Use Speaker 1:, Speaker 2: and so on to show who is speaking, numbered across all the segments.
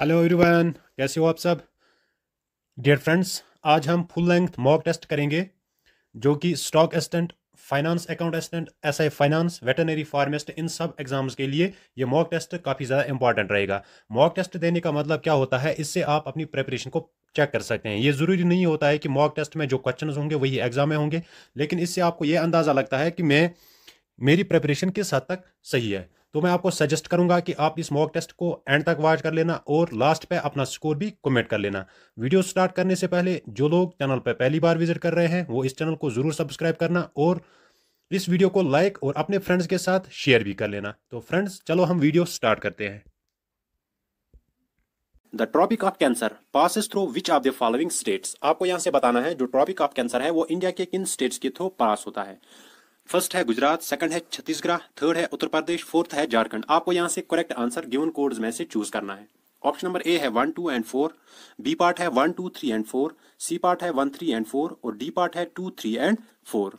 Speaker 1: Hello everyone कैसे हो आप सब डियर फ्रेंड्स आज हम फुल लेंथ मॉक टेस्ट करेंगे जो कि stock assistant finance account assistant S I finance veterinary pharmacist इन सब एग्जाम्स के लिए ये मॉक टेस्ट काफ़ी ज़्यादा इंपॉर्टेंट रहेगा मॉक टेस्ट देने का मतलब क्या होता है इससे आप अपनी प्रेपरेशन को चेक कर सकते हैं ये ज़रूरी नहीं होता है कि मॉक टेस्ट में जो क्वेश्चन होंगे वही एग्ज़ाम में होंगे लेकिन इससे आपको ये अंदाज़ा लगता है कि मैं मेरी प्रेपरेशन किस हद तक सही है तो मैं आपको सजेस्ट करूंगा कि आप इस मॉक टेस्ट को एंड तक वॉच कर लेना और लास्ट पे अपना स्कोर भी कमेंट कर लेना वीडियो स्टार्ट करने से पहले जो लोग चैनल पर पहली बार विजिट कर रहे हैं वो इस चैनल को ज़रूर सब्सक्राइब करना और इस वीडियो को लाइक और अपने फ्रेंड्स के साथ शेयर भी कर लेना तो फ्रेंड्स चलो हम वीडियो स्टार्ट करते हैं the tropic of cancer passes through which of the following states आपको यहाँ से बताना है जो ट्रॉपिक ऑफ कैंसर है वो इंडिया के किन स्टेट्स के थ्रू पास होता है फर्स्ट है गुजरात सेकंड है छत्तीसगढ़ थर्ड है उत्तर प्रदेश फोर्थ है झारखंड आपको यहाँ से करेक्ट आंसर गिवन कोड्स में से चूज करना है ऑप्शन नंबर ए है one two and four B part है one two three and four C part है वन थ्री एंड फोर और डी पार्ट है टू थ्री एंड फोर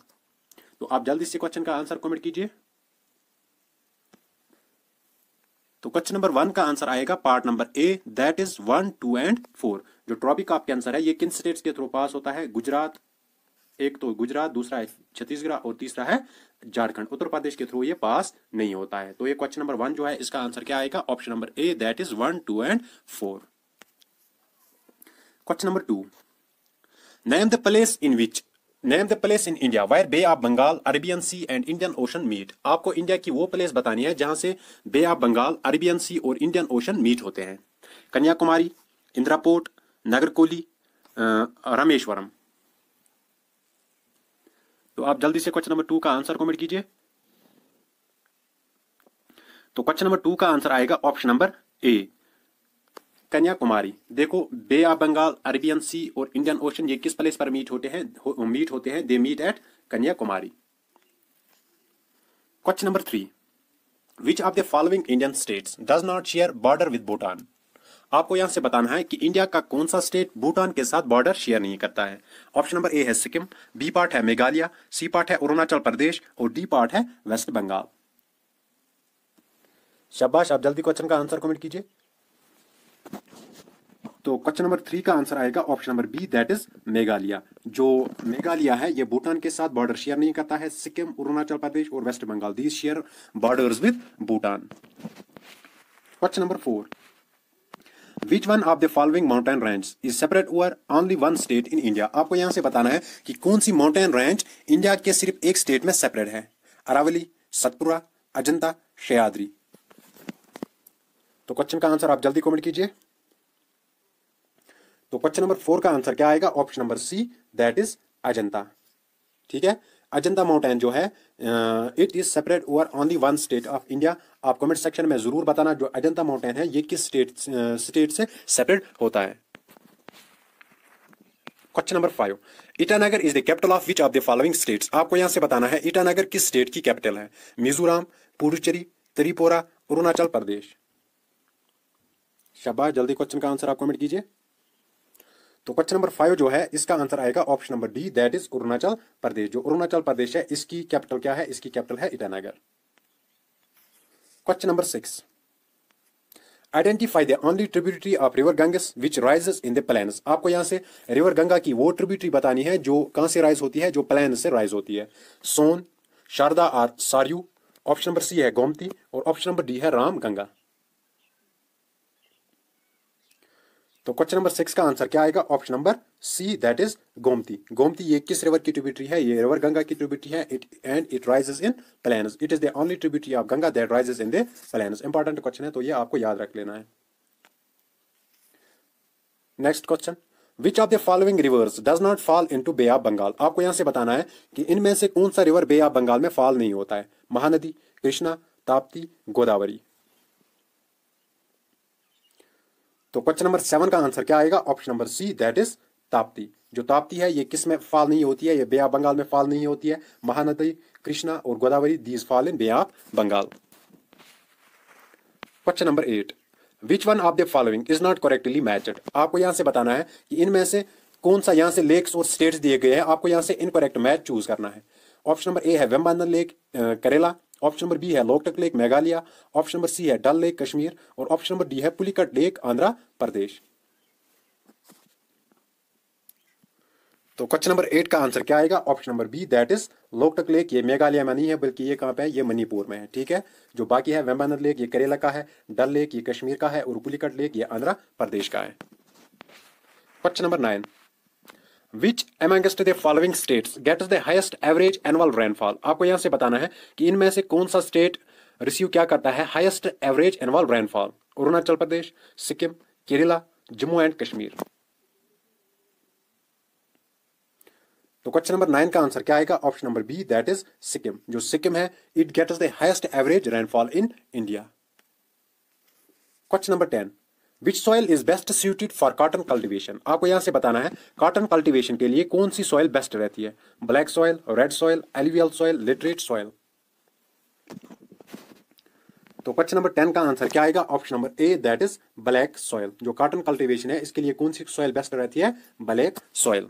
Speaker 1: तो आप जल्दी से क्वेश्चन का आंसर कॉमेंट कीजिए तो क्वेश्चन नंबर वन का आंसर आएगा part number A that is one two and four जो ट्रॉपिक आपके आंसर है ये किन स्टेट्स के थ्रू पास होता है गुजरात एक तो गुजरात दूसरा है छत्तीसगढ़ और तीसरा है झारखंड उत्तर प्रदेश के थ्रू ये पास नहीं होता है तो ये क्वेश्चन नंबर वन जो है इसका आंसर क्या आएगा option number A that is one two and four question number two name the place in which name the place in India where Bay of Bengal Arabian Sea and Indian Ocean meet आपको India की वो place बतानी है जहां से Bay of Bengal Arabian Sea और Indian Ocean meet होते हैं कन्याकुमारी इंदिरा पोर्ट नगरकोली रामेश्वरम तो आप जल्दी से क्वेश्चन नंबर टू का आंसर कॉमेंट कीजिए तो क्वेश्चन नंबर टू का आंसर आएगा ऑप्शन नंबर ए कन्याकुमारी देखो Bay of Bengal Arabian Sea और इंडियन ओशन ये किस प्लेस पर मीट होते हैं हो, मीट होते हैं they meet at Kanyakumari question number three which of the following Indian states does not share border with Bhutan आपको यहां से बताना है कि इंडिया का कौन सा स्टेट भूटान के साथ बॉर्डर शेयर नहीं करता है ऑप्शन नंबर ए है सिक्किम बी पार्ट है मेघालय सी पार्ट है अरुणाचल प्रदेश और डी पार्ट है वेस्ट बंगाल शबाश आप जल्दी क्वेश्चन का आंसर कमेंट कीजिए तो क्वेश्चन नंबर थ्री का आंसर आएगा option number B that is Meghalaya जो मेघालय है ये भूटान के साथ बॉर्डर शेयर नहीं करता है सिक्किम अरुणाचल प्रदेश और West Bengal these share borders with Bhutan question number four which one of the following mountain range is separate over only one state in India आपको यहाँ से बताना है कि कौन सी माउंटेन रेंज इंडिया के सिर्फ एक स्टेट में सेपरेट है अरावली सतपुरा अजंता शयाद्री तो क्वेश्चन का आंसर आप जल्दी कमेंट कीजिए तो क्वेश्चन नंबर फोर का आंसर क्या आएगा option number C that is Ajanta ठीक है अजंता माउंटेन जो है it is separate over only one state of India आप कमेंट सेक्शन में ज़रूर बताना जो अजंता माउंटेन है ये किस स्टेट स्टेट से सेपरेट होता है question number five Itanagar is the capital of which of the following states आपको यहां से बताना है ईटानगर किस स्टेट की कैपिटल है मिजोराम पुडुचेरी त्रिपुरा अरुणाचल प्रदेश शबाश जल्दी क्वेश्चन का आंसर आप कमेंट कीजिए तो क्वेश्चन नंबर फाइव जो है इसका आंसर आएगा option number D that is Arunachal Pradesh जो अरुणाचल प्रदेश है इसकी कैपिटल क्या है इसकी कैपिटल है Itanagar question number six identify the only tributary of river Ganges which rises in the plains आपको यहाँ से रिवर गंगा की वो ट्रिब्यूटरी बतानी है जो कहाँ से राइज होती है जो प्लान से राइज होती है सोन शारदा आर सारू ऑप्शन नंबर सी है गोमती और ऑप्शन नंबर डी है राम गंगा तो क्वेश्चन नंबर सिक्स का आंसर क्या आएगा option number C that is Gomti Gomti ये किस रिवर की ट्रिब्यूटरी है ये रिवर गंगा की ट्रिब्यूटरी है it and it rises in plains it is the only tributary of Ganga that rises in the plains important question है तो ये आपको याद रख लेना है next question which of the following rivers does not fall into Bay of Bengal आपको यहां से बताना है कि इनमें से कौन सा रिवर बे ऑफ बंगाल में फॉल नहीं होता है महानदी कृष्णा ताप्ती गोदावरी तो क्वेश्चन नंबर सेवन का आंसर क्या आएगा option number C that is Tapti जो ताप्ती है ये किस में फाल नहीं होती है ये बे बंगाल में फाल नहीं होती है महानदी कृष्णा और Godavari these fall in Bay Bengal question number eight which one of the following is not correctly matched आपको यहां से बताना है कि इनमें से कौन सा यहां से लेक्स और स्टेट्स दिए गए हैं आपको यहां से इनकरेक्ट मैच चूज करना है ऑप्शन नंबर ए है Vembanad lake Kerala option number B है Loktak lake Meghalaya option number C है डल लेक कश्मीर और ऑप्शन नंबर डी है पुलिकट लेक आंध्र प्रदेश तो क्वेश्चन नंबर एट का आंसर क्या आएगा option number B that is Loktak lake ये मेघालय में नहीं है बल्कि ये कहां पे है ये मणिपुर में है ठीक है जो बाकी है वेम्बानर लेक ये करेला का है डल लेक ये कश्मीर का है और पुलिकट लेक ये आंध्र प्रदेश का है question number nine which amongst the following states get the highest average annual rainfall आपको यहां से बताना है कि इनमें से कौन सा स्टेट रिसीव क्या करता है highest average annual rainfall Arunachal Pradesh Sikkim Kerala Jammu and Kashmir तो क्वेश्चन नंबर नाइन का आंसर क्या आएगा option number B that is Sikkim जो सिक्किम है it gets the highest average rainfall in India question number ten which soil is best suited for cotton cultivation आपको यहाँ से बताना है कॉटन कल्टिवेशन के लिए कौन सी सॉइल बेस्ट रहती है black soil red soil alluvial soil laterite soil तो क्वेश्चन नंबर टेन का आंसर क्या आएगा option number A that is black soil जो कॉटन कल्टिवेशन है इसके लिए कौन सी सॉइल बेस्ट रहती है black soil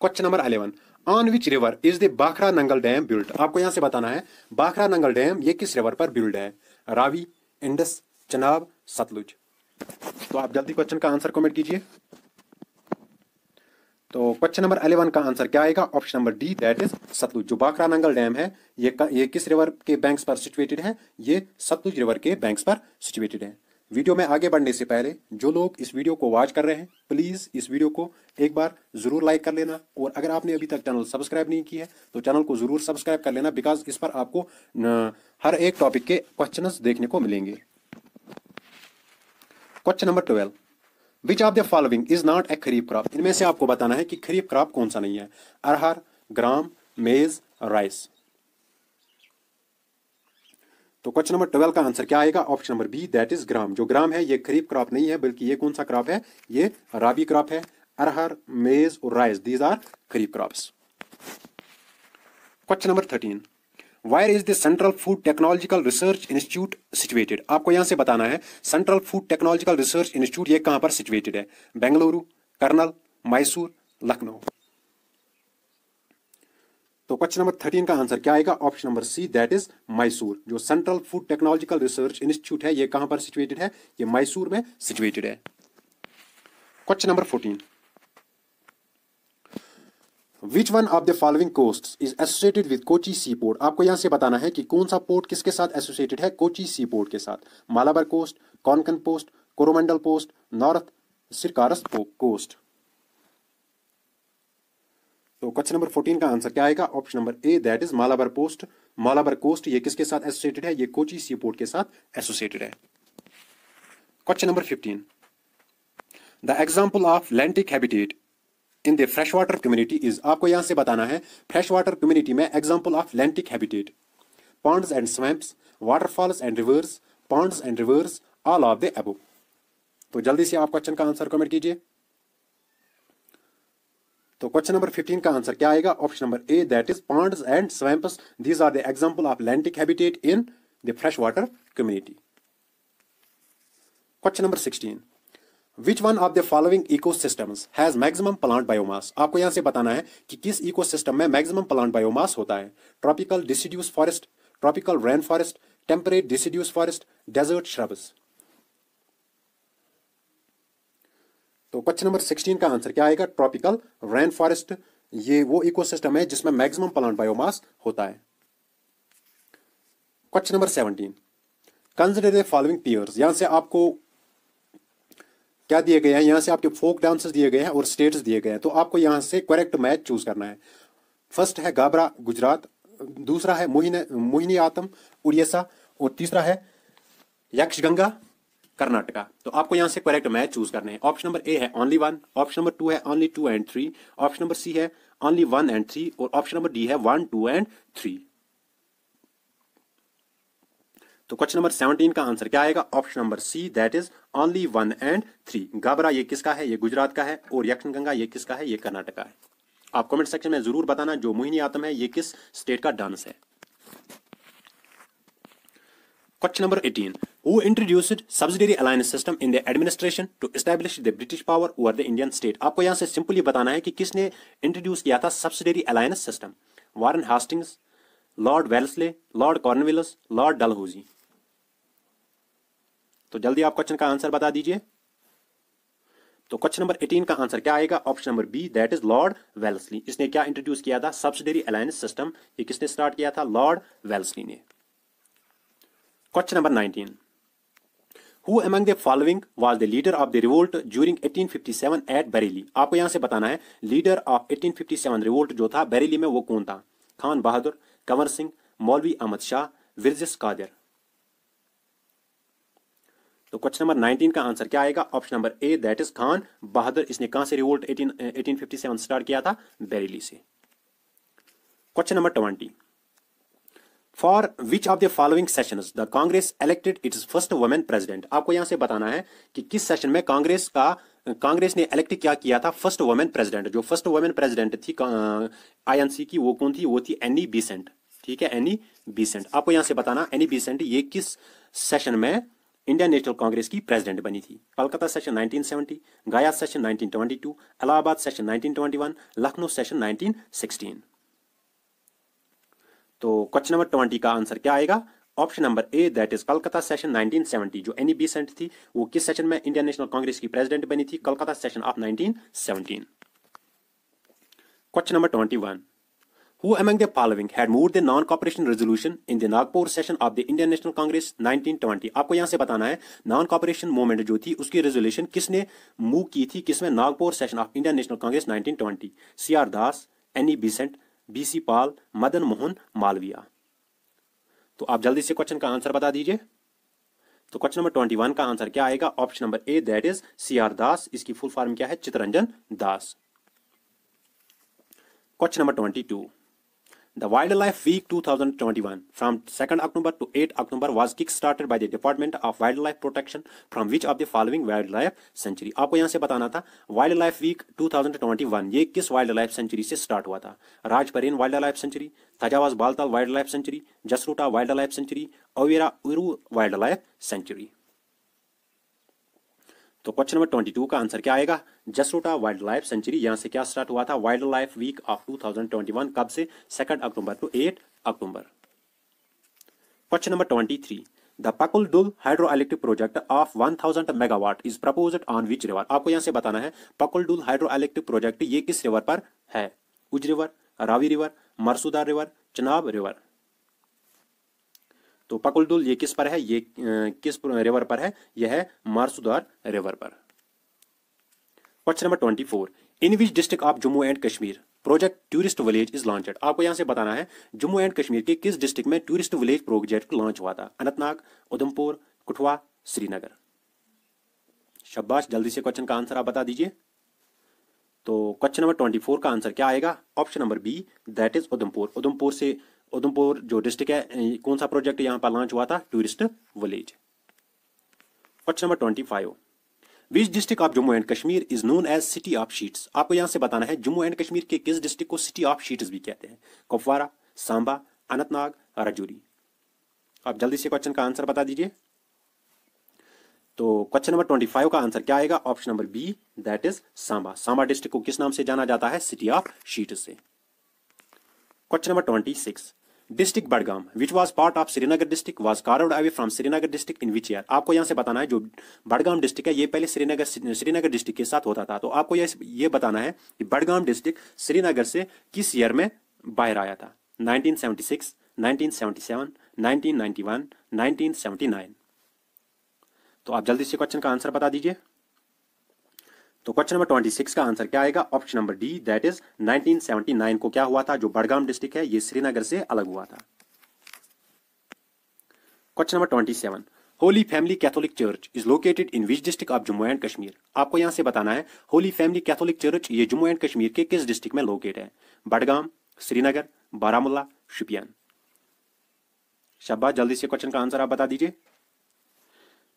Speaker 1: question number eleven on which river is the Bhakra Nangal dam build आपको यहां से बताना है बाखरा नंगल डैम ये किस रिवर पर बिल्ड है रावी इंडस चनाब सतलुज तो आप जल्दी क्वेश्चन का आंसर कमेंट कीजिए तो क्वेश्चन नंबर अलेवन का आंसर क्या आएगा option number D that is Sutlej जो बाकरा नंगल डैम है ये ये किस रिवर के बैंक्स पर सिचुएटेड है ये सतलुज रिवर के बैंक्स पर सिचुएटेड है वीडियो में आगे बढ़ने से पहले जो लोग इस वीडियो को वॉच कर रहे हैं प्लीज़ इस वीडियो को एक बार ज़रूर लाइक कर लेना और अगर आपने अभी तक चैनल सब्सक्राइब नहीं किया है तो चैनल को ज़रूर सब्सक्राइब कर लेना बिकॉज इस पर आपको हर एक टॉपिक के क्वेश्चन देखने को मिलेंगे question number twelve which of the following is not a kharif crop इनमें से आपको बताना है कि खरीफ क्रॉप कौन सा नहीं है अरहर ग्राम मेज राइस तो क्वेश्चन नंबर ट्वेल्व का आंसर क्या आएगा option number B that is gram जो ग्राम है ये खरीफ क्रॉप नहीं है बल्कि ये कौन सा क्रॉप है ये राबी क्रॉप है अरहर मेज और rice these are kharif crop question number thirteen where is the Central Food Technological Research Institute situated आपको यहां से बताना है Central Food Technological Research Institute ये कहां पर सिचुएटेड है बेंगलुरु कर्नल मैसूर लखनऊ तो क्वेश्चन नंबर थर्टीन का आंसर क्या आएगा option number C that is Mysore जो Central Food Technological Research Institute है ये कहां पर सिचुएटेड है ये मैसूर में सिचुएटेड है question number fourteen which one of the following coast is associated with Kochi sea port आपको यहां से बताना है कि कौन सा पोर्ट किसके साथ एसोसिएटेड है कोची सी पोर्ट के साथ Malabar coast Konkan coast Coromandel coast North Circars coast तो क्वेश्चन नंबर फोर्टीन का आंसर क्या आएगा option number A that is Malabar coast Malabar coast ये किसके साथ एसोसिएटेड है ये कोची सी पोर्ट के साथ एसोसिएटेड है question number fifteen the example of lentic habitat in the fresh water community is आपको यहाँ से बताना है फ्रेश वाटर कम्युनिटी में example of lentic habitat ponds and swamps waterfalls and rivers ponds and rivers all of the above तो जल्दी से आप क्वेश्चन का आंसर कमेंट कीजिए तो क्वेश्चन नंबर 15 का आंसर क्या आएगा option number A that is ponds and swamps these are the example of lentic habitat in the fresh water community question number 16 which one of the following ecosystems has maximum plant biomass आपको यहां से बताना है कि किस ecosystem में maximum plant biomass होता है tropical deciduous forest tropical rain forest temperate deciduous forest desert shrubs तो क्वेश्चन नंबर सिक्सटीन का आंसर क्या आएगा ट्रॉपिकल रेन फॉरेस्ट ये वो इकोसिस्टम है जिसमें मैक्सिमम प्लांट बायोमास होता है question number seventeen consider the following pairs यहां से आपको क्या दिए गए हैं यहाँ से आपके फोक डांसेस दिए गए हैं और स्टेट्स दिए गए हैं तो आपको यहाँ से करेक्ट मैच चूज करना है फर्स्ट है गाबरा गुजरात दूसरा है मोहिनी मोहिनी आतम उड़ीसा और तीसरा है यक्षगंगा कर्नाटका तो आपको यहाँ से करेक्ट मैच चूज करने हैं ऑप्शन नंबर ए है only one option number two है only two and three option number C है ओनली वन एंड थ्री और ऑप्शन नंबर डी है वन टू एंड थ्री तो क्वेश्चन नंबर सेवनटीन का answer क्या आएगा option number C that is only one and three गाबरा ये किसका है ये गुजरात का है और यक्षण गंगा ये किसका है ये का है आप कमेंट सेक्शन में जरूर बताना जो मोहिनी आतम है ये किस स्टेट का डांस है question number eighteen who introduced subsidiary alliance system in the administration to establish the British power over the Indian state आपको यहां से सिंपली बताना है कि किसने इंट्रोड्यूस किया था subsidiary alliance system Warren Hastings Lord Wellesley Lord Cornwallis Lord Dalhousie तो जल्दी आप क्वेश्चन का आंसर बता दीजिए तो क्वेश्चन नंबर 18 का आंसर क्या आएगा option number B that is Lord Wellesley इसने क्या इंट्रोड्यूस किया था सब्सिडरी अलायंस सिस्टम ये किसने स्टार्ट किया था लॉर्ड वेल्सली ने question number 19 who the following was the leader of the revolt during 1857 at Bareilly आपको यहां से बताना है लीडर ऑफ 1857 रिवोल्ट जो था बरेली में वो कौन था खान बहादुर कंवर सिंह मौलवी अहमद शाह विरजिस कादिर तो क्वेश्चन नंबर 19 का आंसर क्या आएगा option number A that is Khan Bahadur इसने कहां से रिवोल्ट 18 1857 स्टार्ट किया था बेरेली से question number 20 for which of the following sessions the Congress elected its first women president आपको यहां से बताना है कि किस सेशन में कांग्रेस का कांग्रेस ने इलेक्ट क्या किया था फर्स्ट वुमेन प्रेसिडेंट जो फर्स्ट वुमेन प्रेसिडेंट थी आईएनसी की वो कौन थी वो थी एनी बीसेंट ठीक है एनी बीसेंट आपको यहां से बताना एनी बीसेंट ये किस सेशन में इंडियन नेशनल कांग्रेस की प्रेसिडेंट बनी थी Calcutta session 1970, Gaya session 1922, Allahabad session 1921, Lucknow session 1916। तो क्वेश्चन नंबर ट्वेंटी का आंसर क्या आएगा option number A that is Calcutta session 1970 जो एनी बी सेंट थी वो किस सेशन में इंडियन नेशनल कांग्रेस की प्रेसिडेंट बनी थी Calcutta session of 1917 question number 21 Who among the following had moved the non-cooperation resolution in the Nagpur session of the Indian National Congress 1920? आपको यहाँ से बताना है नॉन कॉपरेशन मूवमेंट जो थी उसकी रेजोल्यूशन किसने मूव की थी किसमें Nagpur session of Indian National Congress 1920? C R Das Annie Besant B C Pal Madan Mohan Malaviya तो आप जल्दी से क्वेश्चन का आंसर बता दीजिए तो क्वेश्चन नंबर ट्वेंटी वन का आंसर क्या आएगा option number A that is C R Das इसकी फुल फॉर्म क्या है Chittaranjan Das question number twenty two The Wildlife Week 2021 from 2nd October to 8th October was kick-started by the Department of Wildlife Protection from which of the following wildlife century आपको यहाँ से बताना था Wildlife Week 2021 ये किस wildlife life sanctuary से start हुआ था राजपरेन वाइल्ड लाइफ सेंचुरी तजावाज Baltal wild life sanctuary Jasrota wild life sanctuary अवेरा तो क्वेश्चन नंबर ट्वेंटी टू का आंसर क्या आएगा जसरोटा वाइल्ड लाइफ सेंचुरी यहाँ से क्या स्टार्ट हुआ था वाइल्ड लाइफ वीक ऑफ 2021 कब से second October to eight October question number twenty three the hydro electric project of 1000 megawatt is proposed on which river आपको यहाँ से बताना है पकुलडुल इलेक्ट्रिक प्रोजेक्ट ये किस रिवर पर है Ujh river Ravi river Marusudar river Chenab river तो पकुलडुल ये किस पर है ये किस रिवर पर है यह है मारसुदार रिवर पर question number twenty four in which district of Jammu and Kashmir project tourist village is launched आपको यहां से बताना है जम्मू एंड कश्मीर के किस डिस्ट्रिक्ट में टूरिस्ट विलेज प्रोजेक्ट लॉन्च हुआ था अनंतनाग उधमपुर कुठवा श्रीनगर शब्बाश जल्दी से क्वेश्चन का आंसर आप बता दीजिए तो क्वेश्चन नंबर ट्वेंटी फोर का आंसर क्या आएगा option number B that is Udhampur Udhampur से उधमपुर जो डिस्ट्रिक्ट है कौन सा प्रोजेक्ट यहाँ पर लॉन्च हुआ था tourist village question number twenty five which district of Jammu and Kashmir is known as city of sheets आपको यहाँ से बताना है जम्मू एंड कश्मीर के किस डिस्ट्रिक्ट को सिटी ऑफ शीट्स भी कहते हैं कुपवारा सांबा अनंतनाग राजौरी आप जल्दी से क्वेश्चन का आंसर बता दीजिए तो क्वेश्चन नंबर ट्वेंटी फाइव का आंसर क्या आएगा option number B that is Samba Samba district को किस नाम से जाना जाता है सिटी ऑफ शीट से question number twenty six district Budgam which was part of Srinagar district was carved away from Srinagar district in which year आपको यहाँ से बताना है जो बडगाम डिस्ट्रिक्ट है ये पहले श्रीनगर श्रीनगर डिस्ट्रिक्ट के साथ होता था तो आपको यह ये बताना है कि बडगाम डिस्ट्रिक्ट श्रीनगर से किस ईयर में बाहर आया था 1976, 1977, 1991, 1979 तो आप जल्दी से क्वेश्चन का आंसर बता दीजिए तो क्वेश्चन नंबर 26 का आंसर क्या आएगा option number D that is 1979 को क्या हुआ था जो बड़गाम डिस्ट्रिक्ट है ये श्रीनगर से अलग हुआ था question number 27 Holy Family Catholic Church is located in which district of Jammu and Kashmir आपको यहां से बताना है होली फैमिली कैथोलिक चर्च ये जम्मू एंड कश्मीर के किस डिस्ट्रिक्ट में लोकेट है बडगाम श्रीनगर बारामूला शुपियान शब्बा जल्दी से क्वेश्चन का आंसर आप बता दीजिए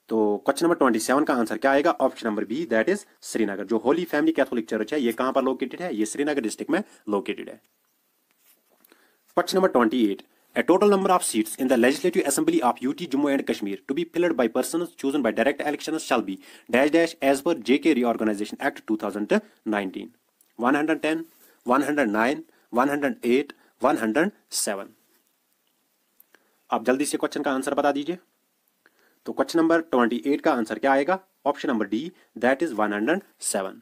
Speaker 1: तो क्वेश्चन नंबर ट्वेंटी सेवन का आंसर क्या आएगा option number B that is Srinagar जो होली फैमिली कैथोलिक चर्च है ये कहां पर लोकेटेड है ये श्रीनगर डिस्ट्रिक्ट में लोकेटेड है question number twenty eight A total number of seats in the Legislative Assembly of UT Jammu and Kashmir to be filled by persons chosen by direct elections shall be dash dash as per JK Reorganization Act 2019. 110, 109, 108, 107. आप जल्दी से question का answer बता दीजिए तो question number twenty eight का answer क्या आएगा option number D that is one hundred seven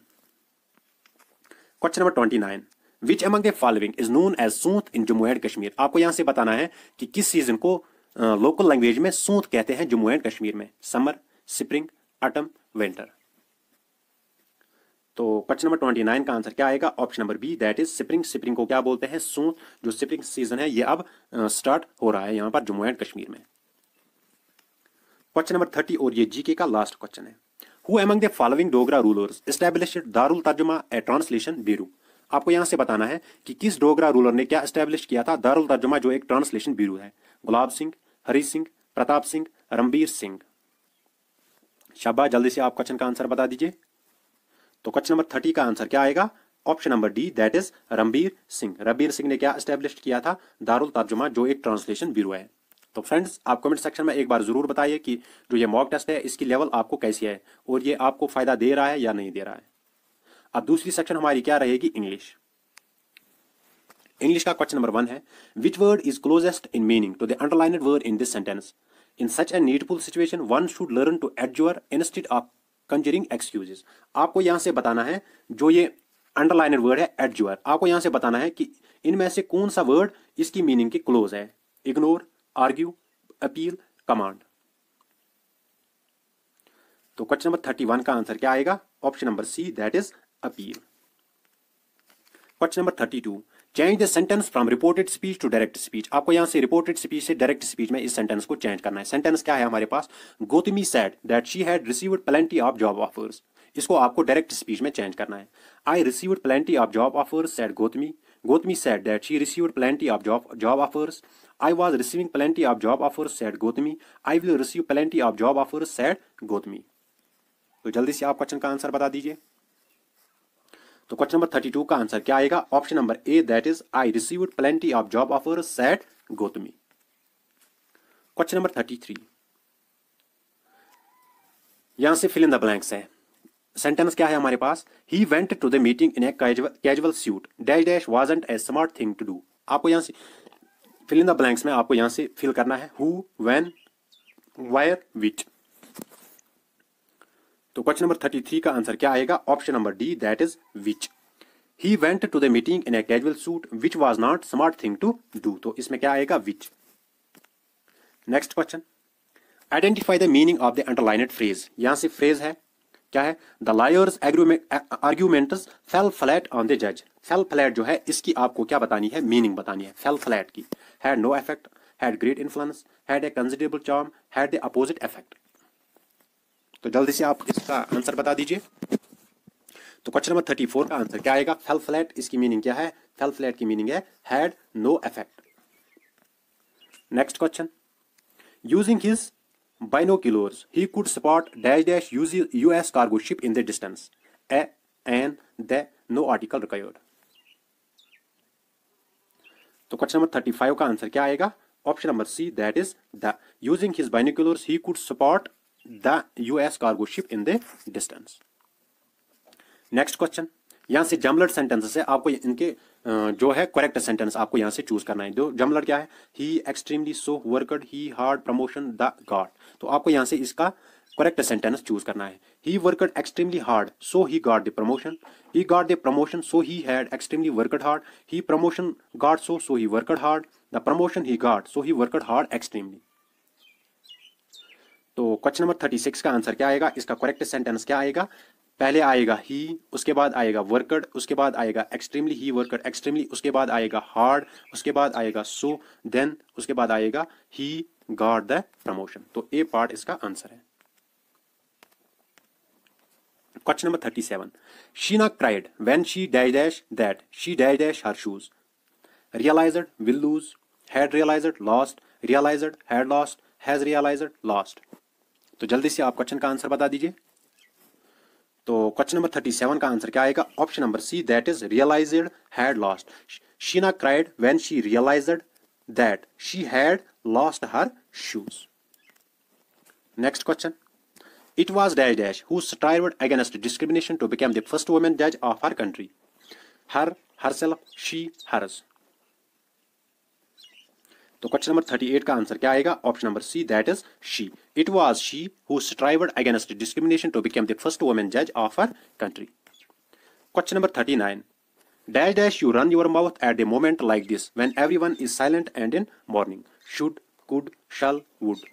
Speaker 1: question number twenty nine which among the following is known as Sonth in Jammu and Kashmir आपको यहां से बताना है कि किस सीजन को लोकल लैंग्वेज में सूथ कहते हैं जम्मू एंड कश्मीर में समर स्प्रिंग अटम विंटर तो क्वेश्चन नंबर ट्वेंटी नाइन का आंसर क्या आएगा option number B that is spring spring को क्या बोलते हैं सूथ जो स्प्रिंग सीजन है ये अब स्टार्ट हो रहा है यहां पर जम्मू एंड कश्मीर में क्वेश्चन नंबर थर्टी और ये जीके का लास्ट क्वेश्चन है who among the following Dogra rulers establish Darul Tarjuma a translation bureau आपको यहां से बताना है कि किस डोगरा रूलर ने क्या एस्टेब्लिश किया था दारुल तर्जुमा जो एक ट्रांसलेशन ब्यूरो है गुलाब सिंह हरी सिंह प्रताप सिंह रणबीर सिंह शाबाश जल्दी से आप क्वेश्चन का आंसर बता दीजिए तो क्वेश्चन नंबर थर्टी का आंसर क्या आएगा option number D that is Ranbir Singh Ranbir Singh ने क्या एस्टेब्लिश किया था दारुल तर्जुमा जो एक ट्रांसलेशन ब्यूरो है तो फ्रेंड्स आप कमेंट सेक्शन में एक बार ज़रूर बताइए कि जो ये मॉक टेस्ट है इसकी लेवल आपको कैसी है और ये आपको फ़ायदा दे रहा है या नहीं दे रहा है अब दूसरी सेक्शन हमारी क्या रहेगी इंग्लिश इंग्लिश का क्वेश्चन नंबर वन है which word is closest in meaning to the underlined word in this sentence in such a needful situation one should learn to adjure instead of conjuring excuses आपको यहां से बताना है जो ये अंडरलाइनड word है एडजोर आपको यहां से बताना है कि इनमें से कौन सा वर्ड इसकी मीनिंग के क्लोज है इग्नोर आर्ग्यू अपील कमांड तो क्वेश्चन नंबर थर्टी वन का आंसर क्या आएगा option number C that is appeal question number thirty two change the sentence from reported speech to direct speech आपको यहां से रिपोर्टेड स्पीच से direct speech में इस सेंटेंस को चेंज करना है सेंटेंस क्या है हमारे पास Gautami said that she had received plenty of job offers इसको आपको डायरेक्ट स्पीच में चेंज करना है I received plenty of job offers said Gautami Gautami said that she received plenty of job job offers I was receiving plenty of job offers said Gautami. I will receive plenty of job offers said Gautami. तो जल्दी से आप question का answer बता दीजिए तो question number thirty two का answer क्या आएगा option number A that is I receive plenty of job offer said Gautami question number thirty three यहां से फिलिंग द ब्लैंक्स है सेंटेंस क्या है हमारे पास he went to the meeting in a casual suit dash dash was wasn't a smart thing to do आपको यहां से फिल इन द ब्लैंक्स में आपको यहां से फिल करना है हु वैन वायर विच तो क्वेश्चन नंबर थर्टी थ्री का आंसर क्या आएगा option number D that is which he went to the meeting in a casual suit which was not smart thing to do तो इसमें क्या आएगा which next question identify the meaning of the underlined phrase यहां से phrase है क्या है the lawyer's arguments fell flat on the जज फेल फ्लैट जो है इसकी आपको क्या बतानी है मीनिंग बतानी है फेल फ्लैट की had no effect had great influence had a considerable charm had the opposite effect तो जल्दी से आप इसका आंसर बता दीजिए तो क्वेश्चन नंबर थर्टी फोर का आंसर क्या आएगा फेल फ्लैट इसकी मीनिंग क्या है फेल फ्लैट की मीनिंग है had no effect next question using his binoculars, he could spot dash dash US cargo ship in the distance. A, and the no article required. तो question number thirty five का answer क्या आएगा option number C that is the using his binoculars he could spot the US cargo ship in the distance next question यहां से जमलट sentences है आपको इनके जो है करेक्ट सेंटेंस आपको यहाँ से चूज करना है जो जमलर क्या है he extremely so worked he hard promotion the got तो आपको यहाँ से इसका करेक्ट सेंटेंस चूज करना है he worked extremely hard so he got the promotion he got the promotion so he had extremely worked hard he promotion got so so he worked hard the promotion he got so he worked hard extremely तो question number thirty six का answer क्या आएगा इसका correct sentence क्या आएगा पहले आएगा ही उसके बाद आएगा वर्कड उसके बाद आएगा एक्सट्रीमली ही वर्कड एक्सट्रीमली उसके बाद आएगा हार्ड उसके बाद आएगा सो देन उसके बाद आएगा ही गॉड द प्रमोशन तो ए पार्ट इसका आंसर है question number thirty seven Sheena cried when she dash dash that she dash dash her shoes realized will lose had realized lost realized had lost has realized lost तो जल्दी से आप question का answer बता दीजिए तो question number thirty seven का answer क्या आएगा option number C that is realised had lost Sheena cried when she realise that she had lost her shoes next question it was dash dash who strived against discrimination to become the first women जज of her country her her she hers तो question number thirty eight का answer क्या आएगा option number C that is she it was she who strived against discrimination to become the first women जज of her country question number thirty nine dash dash you run your mouth at the moment like this when everyone is silent and in morning should could shall would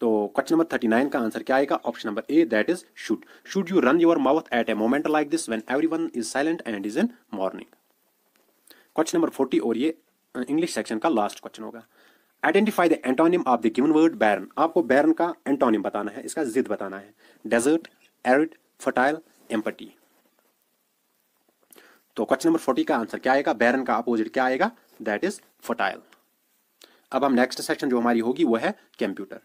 Speaker 1: तो question number thirty nine का answer क्या आएगा option number A that is should should you run your mouth at a moment like this when everyone is silent and is in morning question number forty और ये English section का last question होगा identify the antonym of the given word barren आपको barren का antonym बताना है इसका जिद बताना है डेजर्ट एरिड फर्टाइल एम्पटी तो क्वेश्चन नंबर फोर्टी का आंसर क्या आएगा बैरन का अपोजिट क्या आएगा दैट इज फर्टाइल अब हम नेक्स्ट सेक्शन जो हमारी होगी वो है कंप्यूटर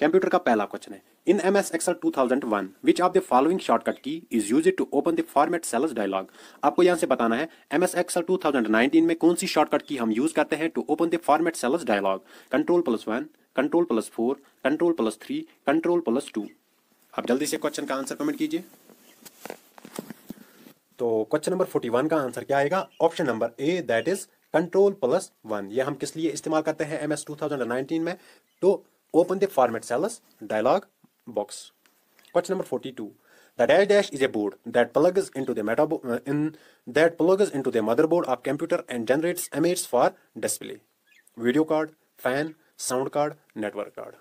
Speaker 1: कंप्यूटर का पहला क्वेश्चन है in M S Excel two thousand one which of the following shortcut key is use to open the format cells dialog आपको यहाँ से बताना है M S Excel two thousand nineteen में कौन सी शॉर्टकट की हम यूज करते हैं to open the format cells dialog control plus one control plus four control plus three control plus two आप जल्दी से क्वेश्चन का आंसर कमेंट कीजिए तो क्वेश्चन नंबर फोर्टी वन का आंसर क्या आएगा option number A that is control plus one ये हम किस लिए इस्तेमाल करते हैं M S two thousand nineteen में तो Open the format cells dialog box. Question number 42. The dash dash is a board that plugs into the meta uh, in that plugs into the motherboard of computer and generates images for display, video card, fan, sound card, network card.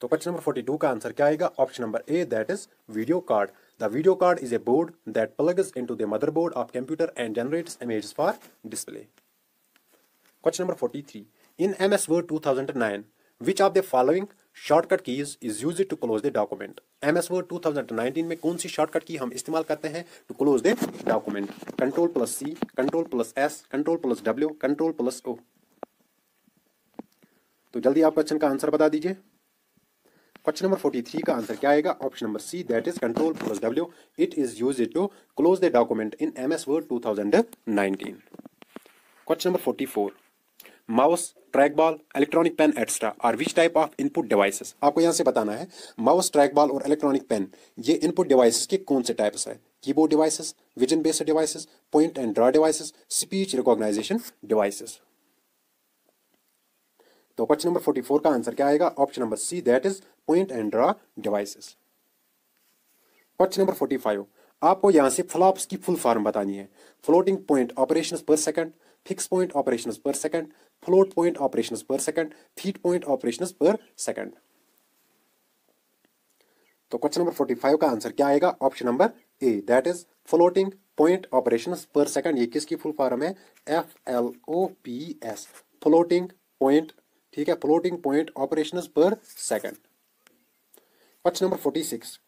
Speaker 1: तो question number 42 का answer क्या आएगा option number A that is video card the video card is a board that plugs into the motherboard of computer and generates images for display question number 43 In MS Word 2009, which of the following shortcut keys is used to close the document? MS Word Word two thousand nineteen में कौन सी shortcut key हम इस्तेमाल करते हैं to close the document control plus C control plus S control plus W control plus O तो जल्दी आप क्वेश्चन का आंसर बता दीजिए क्वेश्चन नंबर फोर्टी थ्री का आंसर क्या आएगा option number C that is control plus W it is use to close the document in M S Word two thousand nineteen question number forty four mouse track ball electronic pen extra are which type of input devices आपको यहाँ से बताना है mouse track ball और electronic pen ये input devices के कौन से टाइप्स है keyboard devices vision based devices point and draw devices speech recognition devices तो क्वेश्चन नंबर फोर्टी फोर का आंसर क्या आएगा option number C that is point and draw devices question number forty five आपको यहाँ से FLOPS की full form बतानी है floating point operation per second fix point operation per second float point operation per second feet point operation per second तो question number forty five का answer क्या आएगा option number A that is floating point operation per second ये किसकी full form है F L O P S floating point ठीक है floating point operation per second question number forty six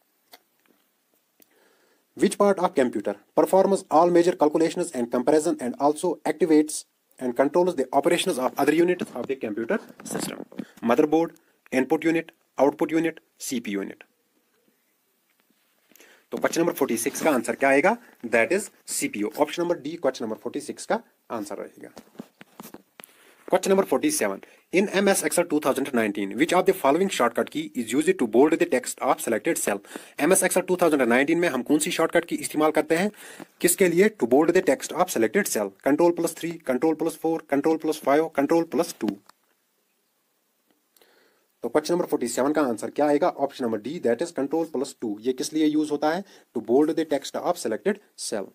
Speaker 1: which part of computer performs all major calculations and comparison and also activates and controls the operations of other units of the computer system motherboard input unit output unit cpu unit तो question number 46 का answer क्या आएगा that is CPU option number D question number 46 का answer रहेगा Question number 47. In MS Excel 2019, which of the following shortcut key is used to bold the text of selected cell? MS Excel 2019 में हम कौन सी shortcut की इस्तेमाल करते हैं किसके लिए to bold the text of selected cell control plus three control plus four control plus five control plus two तो क्वेश्चन नंबर 47 का आंसर क्या आएगा option number D that is control plus two ये किस लिए यूज होता है to bold the text of selected cell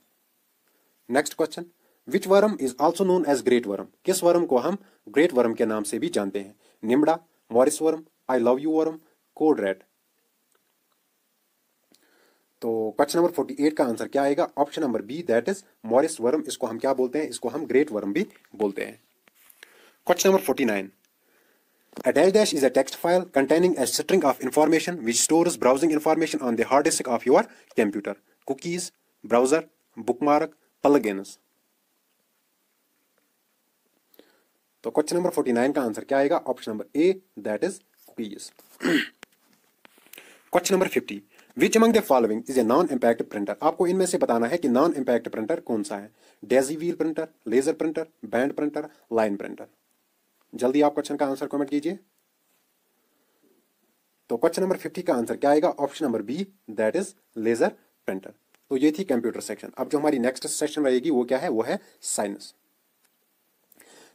Speaker 1: next question which worm is also known as great worm किस वर्म को हम ग्रेट वर्म के नाम से भी जानते हैं Nimda Morris worm I love you worm code red तो क्वेश्चन नंबर फोर्टी एट का आंसर क्या आएगा option number B that is Morris worm इसको हम क्या बोलते हैं इसको हम ग्रेट वर्म भी बोलते हैं question number forty nine A dash dash is a text file containing a string of information which stores browsing information on the hard disk of your computer cookies browser bookmark plugins तो question number forty nine का answer क्या आएगा option number A that is पीज question number fifty which among the following is a non impact printer आपको इनमें से बताना है कि नॉन इम्पैक्ट प्रिंटर कौन सा है daisy wheel printer laser printer band printer line printer जल्दी आप क्वेश्चन का आंसर कमेंट कीजिए तो क्वेश्चन नंबर फिफ्टी का आंसर क्या आएगा option number B that is laser printer तो ये थी कंप्यूटर सेक्शन अब जो हमारी नेक्स्ट सेक्शन रहेगी वो क्या है वो है science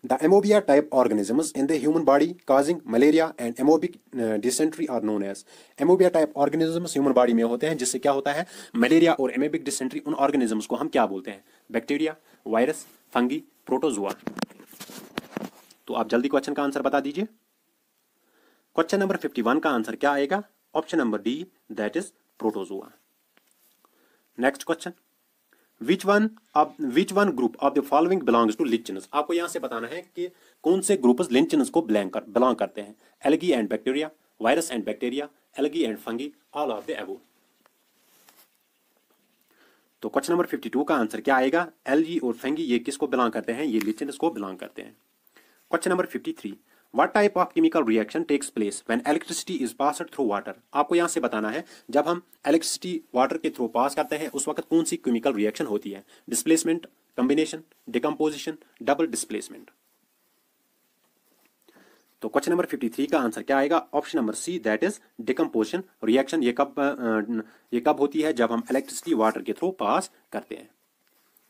Speaker 1: The amoeba type organisms in the human body causing malaria and amoebic dysentery are known as amoeba type organisms human body में होते हैं जिससे क्या होता है malaria और amoebic dysentery उन organisms को हम क्या बोलते हैं बैक्टीरिया वायरस फंगी प्रोटोजुआ तो आप जल्दी क्वेश्चन का आंसर बता दीजिए क्वेश्चन नंबर फिफ्टी वन का आंसर क्या आएगा option number D that is protozoa next question which one which one group of the following belongs to lichens आपको यहाँ से बताना है कि कौन से ग्रुप्स लिंचनस को बिलोंग कर, बिलोंग करते हैं algae and bacteria virus and bacteria algae and fungi all of the above तो क्वेश्चन नंबर फिफ्टी टू का आंसर क्या आएगा एलजी और फंगी ये किसको बिलोंग करते हैं ये लिंचनस को बिलोंग करते हैं question number fifty three what type of chemical reaction takes place when electricity is passed through water आपको यहाँ से बताना है जब हम इलेक्ट्रिसिटी वाटर के थ्रू पास करते हैं उस वक्त कौन सी केमिकल रिएक्शन होती है displacement combination decomposition double displacement तो क्वेश्चन नंबर 53 का आंसर क्या आएगा option number C that is decomposition reaction ये कब ये कब होती है जब हम इलेक्ट्रिसिटी वाटर के थ्रू पास करते हैं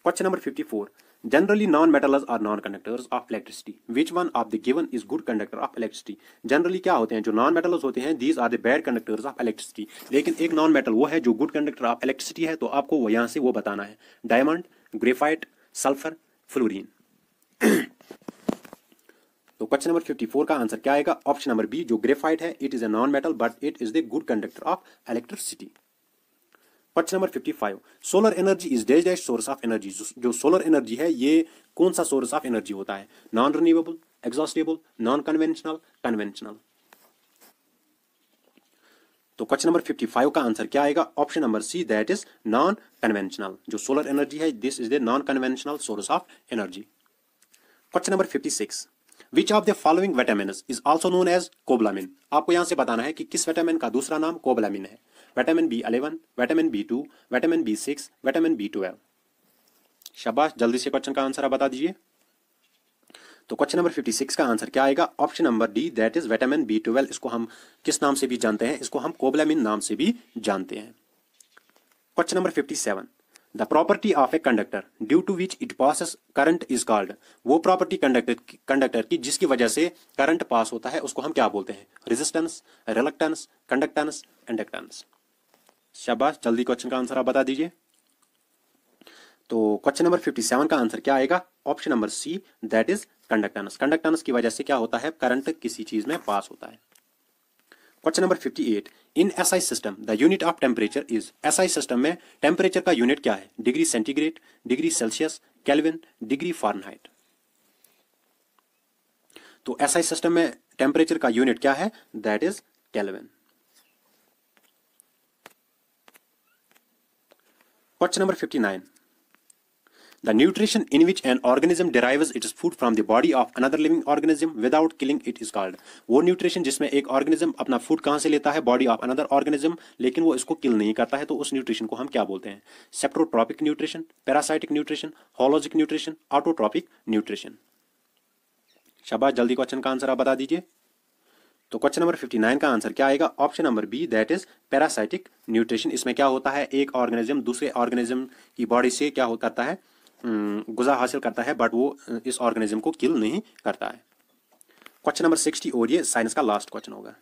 Speaker 1: question number 54 Generally, non-metals are non-conductors of electricity. Which one of the given is good conductor of electricity? Generally क्या होते हैं जो non metals होते हैं these are the bad conductors of electricity. लेकिन एक non metal वो है जो good conductor of electricity है तो आपको वो यहाँ से वो बताना है diamond graphite सल्फर fluorine तो क्वेश्चन नंबर 54 का आंसर क्या आएगा ऑप्शन नंबर बी जो ग्रेफाइट है it is a non metal but it is the good conductor of electricity question number fifty five solar energy is dash dash source of energy जो solar energy है ये कौन सा source of energy होता है non renewable exhaustible non conventional conventional तो question number 55 का answer क्या आएगा option number C that is non conventional जो सोलर एनर्जी है this is the non conventional source of energy question number 56 which of the following vitamin is also known as cobalamin आपको यहां से बताना है कि किस विटामिन का दूसरा नाम कोबलामिन है vitamin B eleven vitamin B two vitamin B six vitamin B twelve शाबाश जल्दी से क्वेश्चन का आंसर आप बता दीजिए तो क्वेश्चन नंबर फिफ्टी सिक्स का आंसर क्या आएगा option number D that is vitamin B twelve इसको हम किस नाम से भी जानते हैं इसको हम कोबलामिन नाम से भी जानते हैं question number fifty seven the property of a conductor due to which it pass current is called वो प्रॉपर्टी कंडक्टर कंडक्टर की जिसकी वजह से करंट पास होता है उसको हम क्या बोलते हैं रेजिस्टेंस रिलक्टेंस कंडक्टेंस इंडक्टेंस शाबाश जल्दी क्वेश्चन का आंसर आप बता दीजिए तो क्वेश्चन नंबर 57 का आंसर क्या आएगा option number C that is conductance conductance की वजह से क्या होता है करंट किसी चीज में पास होता है question number 58 in SI system the unit of temperature is SI system में टेम्परेचर का यूनिट क्या है degree centigrade degree Celsius kelvin degree Fahrenheit तो एसआई सिस्टम में टेम्परेचर का यूनिट क्या है that is kelvin Question number 59. The nutrition in which an organism derives its food from the body of another living organism without killing it is called. वो nutrition जिसमें एक organism अपना food कहाँ से लेता है body of another organism लेकिन वो इसको kill नहीं करता है तो उस nutrition को हम क्या बोलते हैं saprotrophic nutrition, parasitic nutrition, holozoic nutrition, autotrophic nutrition. शबाज जल्दी क्वेश्चन का आंसर आप बता दीजिए तो क्वेश्चन नंबर 59 का आंसर क्या आएगा option number B that is parasitic nutrition इसमें क्या होता है एक ऑर्गेनिज्म दूसरे ऑर्गेनिज्म की बॉडी से क्या करता है हम्म, गुजा हासिल करता है बट वो इस ऑर्गेनिज्म को किल नहीं करता है क्वेश्चन नंबर सिक्सटी और ये साइंस का लास्ट क्वेश्चन होगा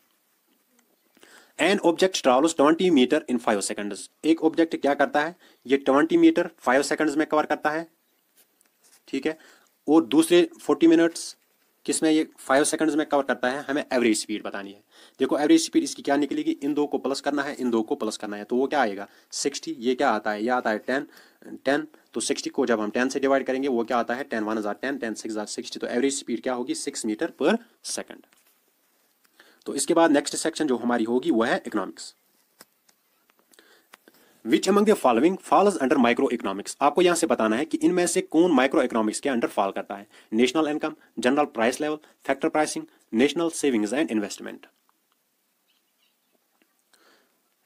Speaker 1: an object travels 20 metre in 5 seconds एक ऑब्जेक्ट क्या करता है ये 20 मीटर 5 सेकंड्स में कवर करता है ठीक है और दूसरे 40 मिनट्स किसमें ये फाइव सेकंड्स में कवर करता है हमें एवरेज स्पीड बतानी है देखो एवरेज स्पीड इसकी क्या निकलेगी इन दो को प्लस करना है इन दो को प्लस करना है तो वो क्या आएगा सिक्सटी ये क्या आता है ये आता है टेन टेन तो सिक्सटी को जब हम टेन से डिवाइड करेंगे वो क्या आता है टेन वन हज़ार टेन टेन सिक्स हज़ार सिक्सटी तो एवरेज स्पीड क्या होगी सिक्स मीटर पर सेकेंड तो इसके बाद नेक्स्ट सेक्शन जो हमारी होगी वह है economics which among the following falls under micro economics आपको यहाँ से बताना है कि इनमें से कौन माइक्रो इकोनॉमिक्स के अंडर फॉल करता है national income general price level factor pricing national savings and investment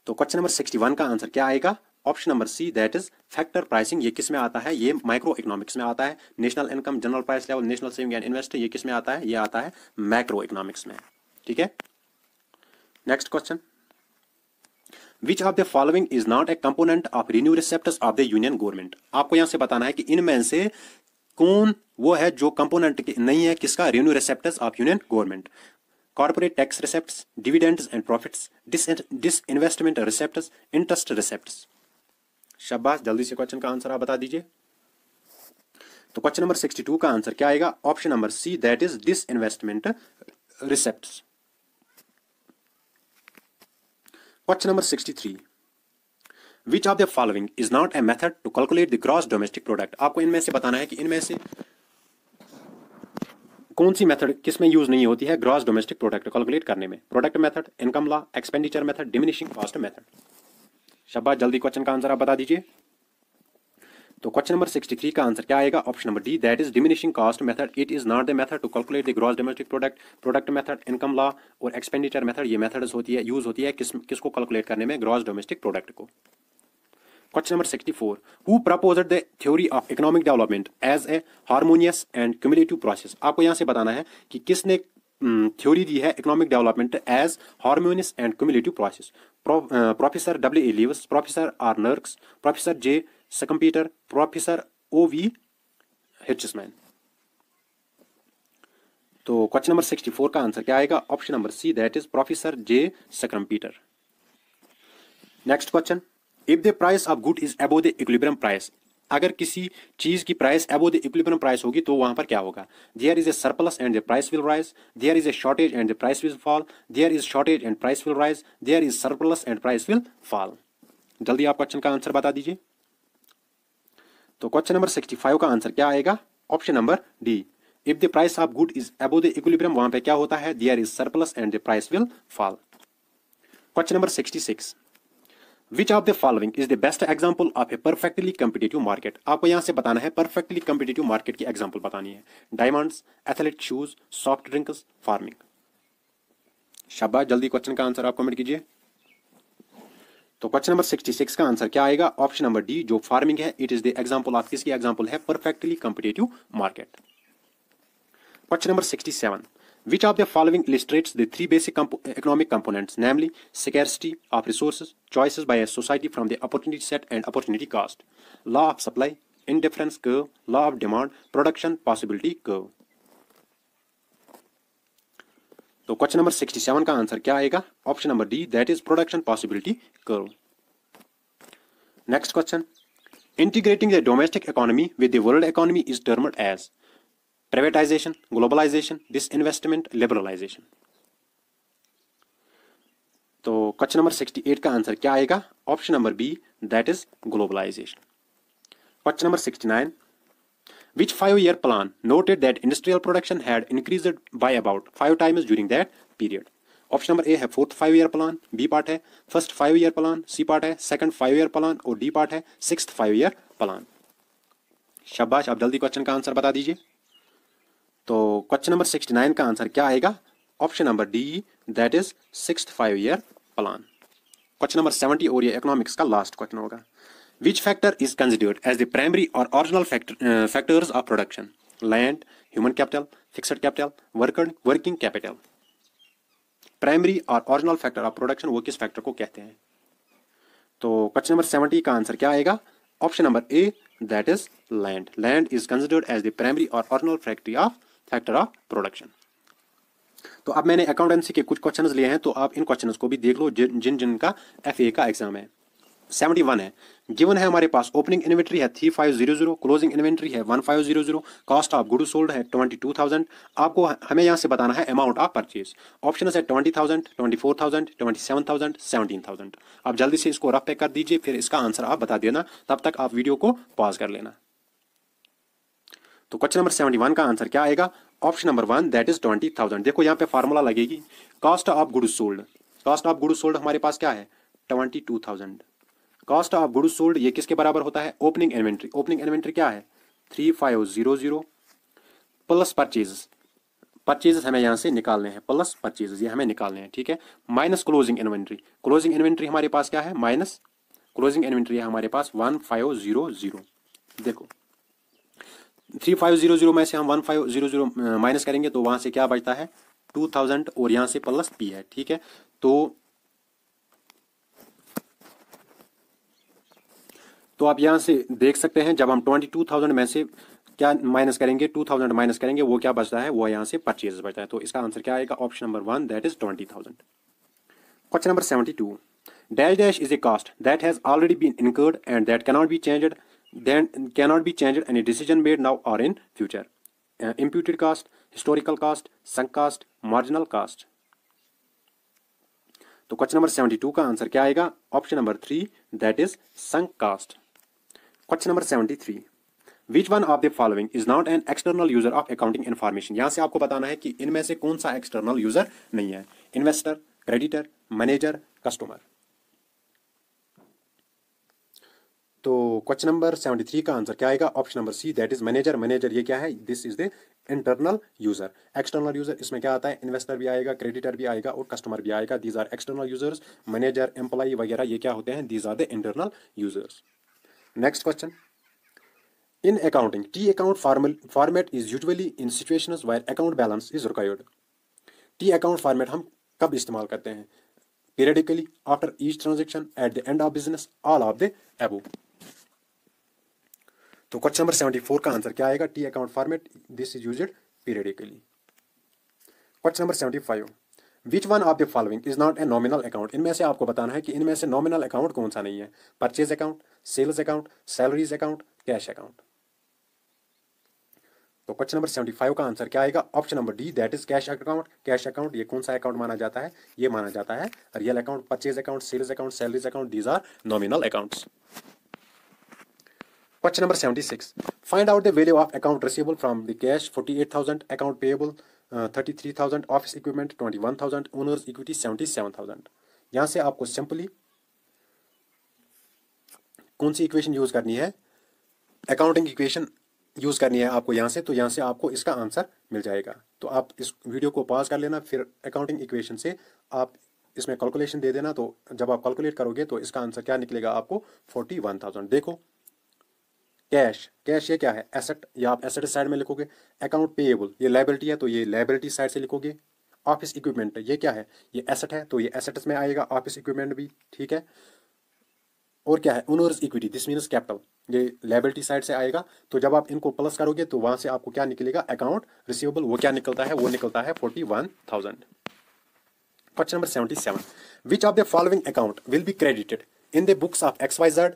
Speaker 1: तो क्वेश्चन नंबर सिक्सटी वन का आंसर क्या आएगा option number C that is factor pricing ये किस में आता है ये माइक्रो इकोनॉमिक्स में आता है national income general price level national saving and invest ये किस में आता है ये आता है माइक्रो इकोनॉमिक्स में ठीक है next question which of the following is not a component of revenue receptors of the union government आपको यहां से बताना है कि इनमें से कौन वो है जो कंपोनेंट नहीं है किसका revenue receptors of union government corporate tax receipt dividends and profits disinvestment receipt interest receipt शाबाश जल्दी से क्वेश्चन का आंसर आप बता दीजिए तो क्वेश्चन नंबर टू का आंसर क्या आएगा option number C that is disinvestment receipt Question number 63. Which of the following is not a method to calculate the gross domestic product? आपको इनमें से बताना है कि इनमें से कौन सी मेथड किसमें यूज नहीं होती है ग्रॉस डोमेस्टिक प्रोडक्ट कैलकुलेट करने में product method income law expenditure method diminishing cost method शब्बा जल्दी क्वेश्चन का आंसर आप बता दीजिए तो क्वेश्चन नंबर 63 का आंसर क्या आएगा option number D that is diminishing cost method it is not the method to calculate the gross domestic product product method income law और एक्सपेंडिचर मेथड ये मेथड्स होती है यूज होती है किस किसको कैलकुलेट करने में ग्रॉस डोमेस्टिक प्रोडक्ट को number sixty 64. Who propose the theory of economic development as a harmonious and cumulative process आपको यहाँ से बताना है कि किसने थ्योरी दी है economic development as harmonious and cumulative process professor W A Lewis professor R Nurkse professor J Schumpeter professor O V Hirschman तो क्वेश्चन नंबर सिक्सटी फोर का आंसर क्या आएगा option number C that is professor J Schumpeter next question if the price of good is above the equilibrium price अगर किसी चीज की price above the equilibrium price होगी तो वहां पर क्या होगा there is a surplus and the price will rise there is a shortage and the price will fall there is shortage and price will rise there is surplus and price will fall जल्दी आप question का answer बता दीजिए तो question number sixty five का answer क्या आएगा option number D if the price of good is above the equilibrium वहां पे क्या होता है there is surplus and the price will fall question number sixty six which of the following is the best example of a perfectly competitive market आपको यहाँ से बताना है परफेक्टली कम्पिटेटिव मार्केट की एग्जाम्पल बतानी है diamonds athlete shoes soft drinks farming शाबाश जल्दी क्वेश्चन का आंसर आप कमेंट कीजिए तो क्वेश्चन नंबर सिक्सटी सिक्स का आंसर क्या आएगा ऑप्शन नंबर डी जो फार्मिंग है it is the example of किसकी एग्जांपल है perfectly competitive market question number sixty seven which of the following illustrates the three basic economic components namely scarcity of resource choices by a society from the opportunity set and opportunity cost law of supply indifference curve law of demand production possibility curve तो question number sixty seven का answer क्या आएगा option number D that is production possibility curve next question integrating the domestic economy with the world economy is termed as privatization globalization disinvestment liberalization तो question number 68 का answer क्या आएगा option number B that is globalization question number 69 which five-year plan noted that industrial production had increased by about five times during that period. Option number A है fourth five year plan B part है first five year plan C part है second five year plan और D part है six five year plan शाबाश आप जल्दी question का answer बता दीजिए तो क्वेश्चन नंबर सिक्सटी नाइन का आंसर क्या आएगा option number D that is six five year plan question number seventy और ये इकोनॉमिक्स का लास्ट क्वेश्चन होगा विच factor is considered as the primary और original factors of production land human capital fixed capital fixed working capital primary और original factor of production वो किस फैक्टर को कहते हैं तो क्वेश्चन नंबर सेवेंटी का आंसर क्या आएगा option number A that is land land is considered as the primary और original factory of factor of production तो अब मैंने अकाउंटेंसी के कुछ क्वेश्चन लिए हैं तो आप इन क्वेश्चन को भी देख लो जिन जिन जिनका एफ ए का एग्जाम है सेवेंटी वन है गिवन है हमारे पास ओपनिंग इन्वेंट्री है three five zero zero closing inventory है one five zero zero cost of good sold है ट्वेंटी टू थाउजेंड आपको हमें यहाँ से बताना है अमाउंट ऑफ परचेज ऑप्शन है twenty thousand twenty four thousand twenty seven thousand seventeen thousand आप जल्दी से इसको रफ पे कर दीजिए फिर इसका आंसर आप बता देना तब तक आप वीडियो को पॉज कर लेना तो क्वेश्चन नंबर सेवेंटी वन का आंसर क्या आएगा option number one that is twenty thousand देखो यहाँ पे फार्मूला लगेगी cost of good sold cost of good sold हमारे पास क्या है twenty two thousand cost of goods sold ये किसके बराबर होता है ओपनिंग इन्वेंट्री ओपनिंग इन्वेंट्री क्या है three five zero zero plus purchases purchases हमें यहाँ से निकालने हैं प्लस परचेजेस ये हमें निकालने हैं ठीक है minus closing inventory closing inventory हमारे पास क्या है माइनस क्लोजिंग इन्वेंट्री है हमारे पास वन फाइव जीरो जीरो देखो थ्री फाइव जीरो जीरो में से हम one five zero zero minus करेंगे तो वहाँ से क्या बचता है टू थाउजेंड और यहाँ से प्लस पी है ठीक है तो तो आप यहाँ से देख सकते हैं जब हम ट्वेंटी टू थाउजेंड में से क्या माइनस करेंगे टू थाउजेंड माइनस करेंगे वो क्या बचता है वो यहाँ से परचेज बचता है तो इसका आंसर क्या आएगा option number one that is twenty thousand question number seventy two dash dash is a cost that has already been incurred and that cannot be changed then cannot be changed any decision made now और in future imputed cost historical cost sunk cost marginal cost तो question number seventy two का answer क्या आएगा option number three that is sunk cost question number three which one of the following is not an external user of accounting information यहां से आपको बताना है कि इनमें से कौन सा एक्सटर्नल यूजर नहीं है इन्वेस्टर क्रेडिटर मैनेजर कस्टमर तो क्वेश्चन नंबर सेवेंटी थ्री का आंसर क्या आएगा option number C that is manager manager ये क्या है this is the internal user external user इसमें क्या आता है इन्वेस्टर भी आएगा क्रेडिटर भी आएगा और कस्टमर भी आएगा these are external users manager employee वगैरह ये क्या होते हैं these are the internal users next question in accounting T account format is usually in situation where account balance is required T account format हम कब इस्तेमाल करते हैं periodically after each transaction at the end of business all of the above तो question number seventy four का answer क्या आएगा T account format this is use periodically question number seventy five which one of the following is not a nominal account इनमें से आपको बताना है कि इनमें से नॉमिनल अकाउंट कौन सा नहीं है purchase account sales account salaries account cash account तो क्वेश्चन नंबर सेवेंटी फाइव का आंसर क्या आएगा option number D that is cash account cash account ये कौन सा अकाउंट माना जाता है ये माना जाता है real account purchase account sales account salaries account these are nominal account question number seventy six find out the value of account receivable from the cash forty eight thousand account payable thirty three thousand office equipment twenty one thousand owners equity seventy seven thousand यहाँ से आपको simply कौन सी equation use करनी है accounting equation use करनी है आपको यहाँ से तो यहाँ से आपको इसका आंसर मिल जाएगा तो आप इस वीडियो को पास कर लेना फिर अकाउंटिंग इक्वेशन से आप इसमें कैलकुलेशन दे देना तो जब आप कैलकुलेट करोगे तो इसका आंसर क्या निकलेगा आपको फोर्टी वन थाउजेंड देखो कैश कैश ये क्या है एसेट या आप एसेट साइड में लिखोगे अकाउंट पेएबल ये लाइबिलिटी है तो ये लाइबिलिटी साइड से लिखोगे ऑफिस इक्विपमेंट ये क्या है ये एसेट है तो ये एसेट्स में आएगा ऑफिस इक्विपमेंट भी ठीक है और क्या है owners equity this means capital ये लाइबिलिटी साइड से आएगा तो जब आप इनको प्लस करोगे तो वहां से आपको क्या निकलेगा अकाउंट रिसीवेबल वो क्या निकलता है वो निकलता है forty one thousand question number seventy seven which of the following account will be credited in the books of X Y Z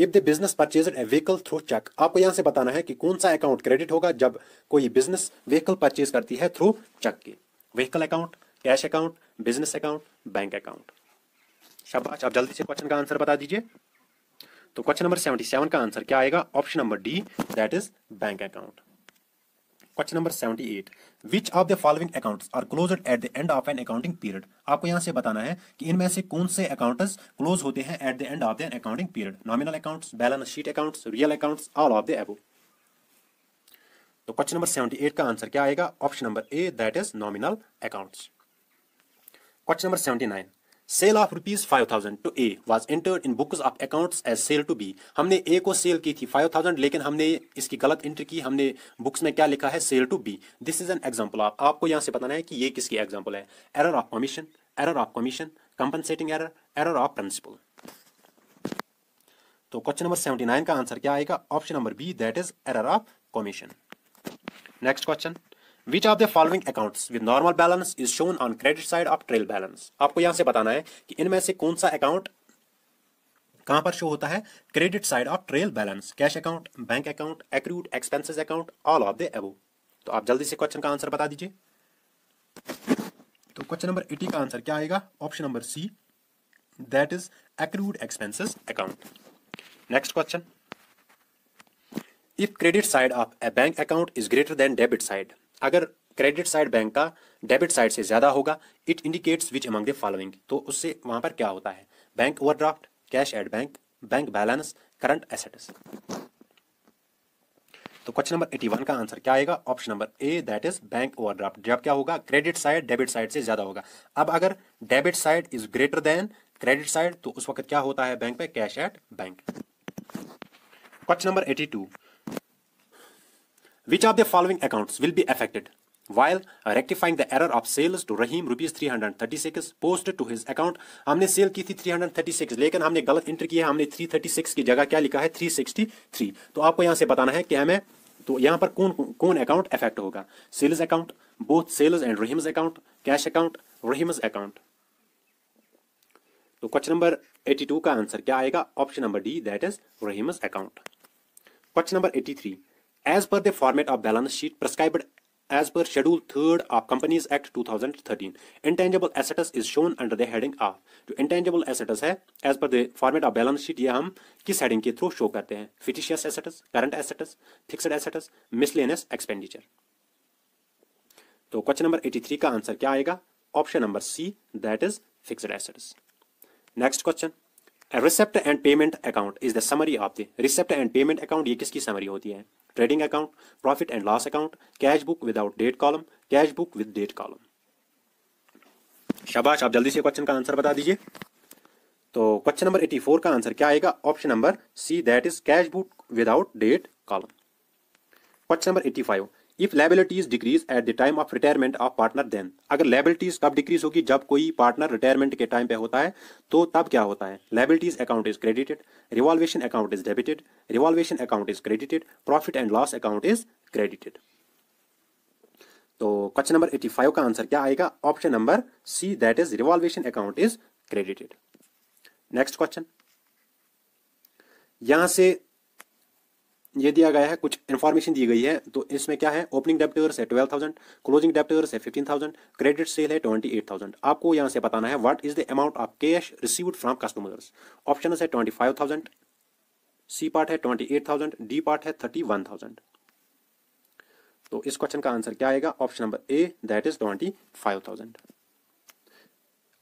Speaker 1: if the business purchase a vehicle through cheque आपको यहां से बताना है कि कौन सा अकाउंट क्रेडिट होगा जब कोई बिजनेस व्हीकल परचेज करती है थ्रू चेक के vehicle account cash account business account bank account शाबाश आप जल्दी से क्वेश्चन का आंसर बता दीजिए तो क्वेश्चन नंबर सेवेंटी सेवन का आंसर क्या आएगा option number D that is bank account question number 78 which of the following accounts are closed at the end of an accounting period आपको यहां से बताना है कि इनमें से कौन से अकाउंट्स क्लोज होते हैं at the end of the accounting period nominal accounts balance sheet accounts real accounts all of the above तो क्वेश्चन नंबर 78 का आंसर क्या आएगा option number A that is nominal accounts question number 79 sale of rupees five thousand to A was entered in books of accounts as sale to B हमने A को cell की थी five thousand लेकिन हमने इसकी गलत एंट्री की हमने बुक्स में क्या लिखा है sale to B this is an example of आपको यहाँ से बताना है कि ये किसकी एग्जाम्पल है error of commission error of commission compensating error error of principle तो क्वेश्चन नंबर सेवेंटी नाइन का आंसर क्या आएगा option number B that is error of commission next question which of the following account with normal balance is shown on credit side of trial balance आपको यहां से बताना है कि इनमें से कौन सा अकाउंट कहां पर शो होता है credit side of trial balance cash account bank account accrued expenses account all of the above तो आप जल्दी से क्वेश्चन का आंसर बता दीजिए तो क्वेश्चन नंबर एटी का आंसर क्या आएगा option number C that is accrued expenses account next question if credit side of a bank account is greater than debit side अगर क्रेडिट साइड बैंक का debit side से ज्यादा होगा it indicates which among the following तो उससे वहां पर क्या होता है bank overdraft cash at bank bank balance current assets तो क्वेश्चन नंबर 81 का आंसर क्या आएगा option number A that is bank overdraft जब क्या होगा क्रेडिट साइड डेबिट साइड से ज्यादा होगा अब अगर debit side is greater than credit side तो उस वक्त क्या होता है बैंक पे cash at bank question number 82 Which of the following accounts will be affected? While rectifying the error of sales to Rahim rupees 336 posted to his account हमने sale की थी 336 लेकिन हमने गलत एंट्री की है हमने 336 की जगह क्या लिखा है 363 तो आपको यहाँ से बताना है कि हमें तो यहाँ पर कौन कौन अकाउंट अफेक्ट होगा sales account both sales and Rahim's account cash account Rahim's account तो क्वेश्चन नंबर 82 का आंसर क्या आएगा option number D that is Rahim's account question number 83 as per the format of balance sheet prescribed as per Schedule 3rd of Companies Act 2013. Intangible assets is shown under the heading of जो intangible assets है as per the format of balance sheet ये हम किस heading के through show करते हैं Fictitious assets, current assets, fixed assets, miscellaneous expenditure. तो question number 83 का आंसर क्या आएगा option number C that is fixed assets next question receipt and payment account is the summary of the receipt and payment account ये किसकी समरी होती है trading account profit and loss account cash book without date column cash book with date column शाबाश आप जल्दी से question का आंसर बता दीजिए तो क्वेश्चन नंबर एटी फोर का आंसर क्या आएगा option number C that is cash book without date column question number eighty five if liabilities decrease at the time of retirement of partner then अगर liabilities कब decrease होगी जब कोई partner retirement के time पे होता है तो तब क्या होता है liabilities account is credited revaluation account is debited revaluation account is credited profit and loss account is credited तो क्वेश्चन नंबर 85 का आंसर क्या आएगा option number C that is revaluation account is credited next question यहां से ये दिया गया है कुछ इन्फॉर्मेशन दी गई है तो इसमें क्या है ओपनिंग डेप्टर्स है ट्वेल्व थाउजेंड क्लोजिंग डेप्टर्स है फिफ्टीन थाउजेंड क्रेडिट सेल है ट्वेंटी एट थाउजेंड आपको यहाँ से बताना है what is the amount of cash received from customers option है twenty five thousand C part है twenty eight thousand D part है थर्टी वन थाउजेंड तो इस क्वेश्चन का आंसर क्या आएगा option number A that is twenty five thousand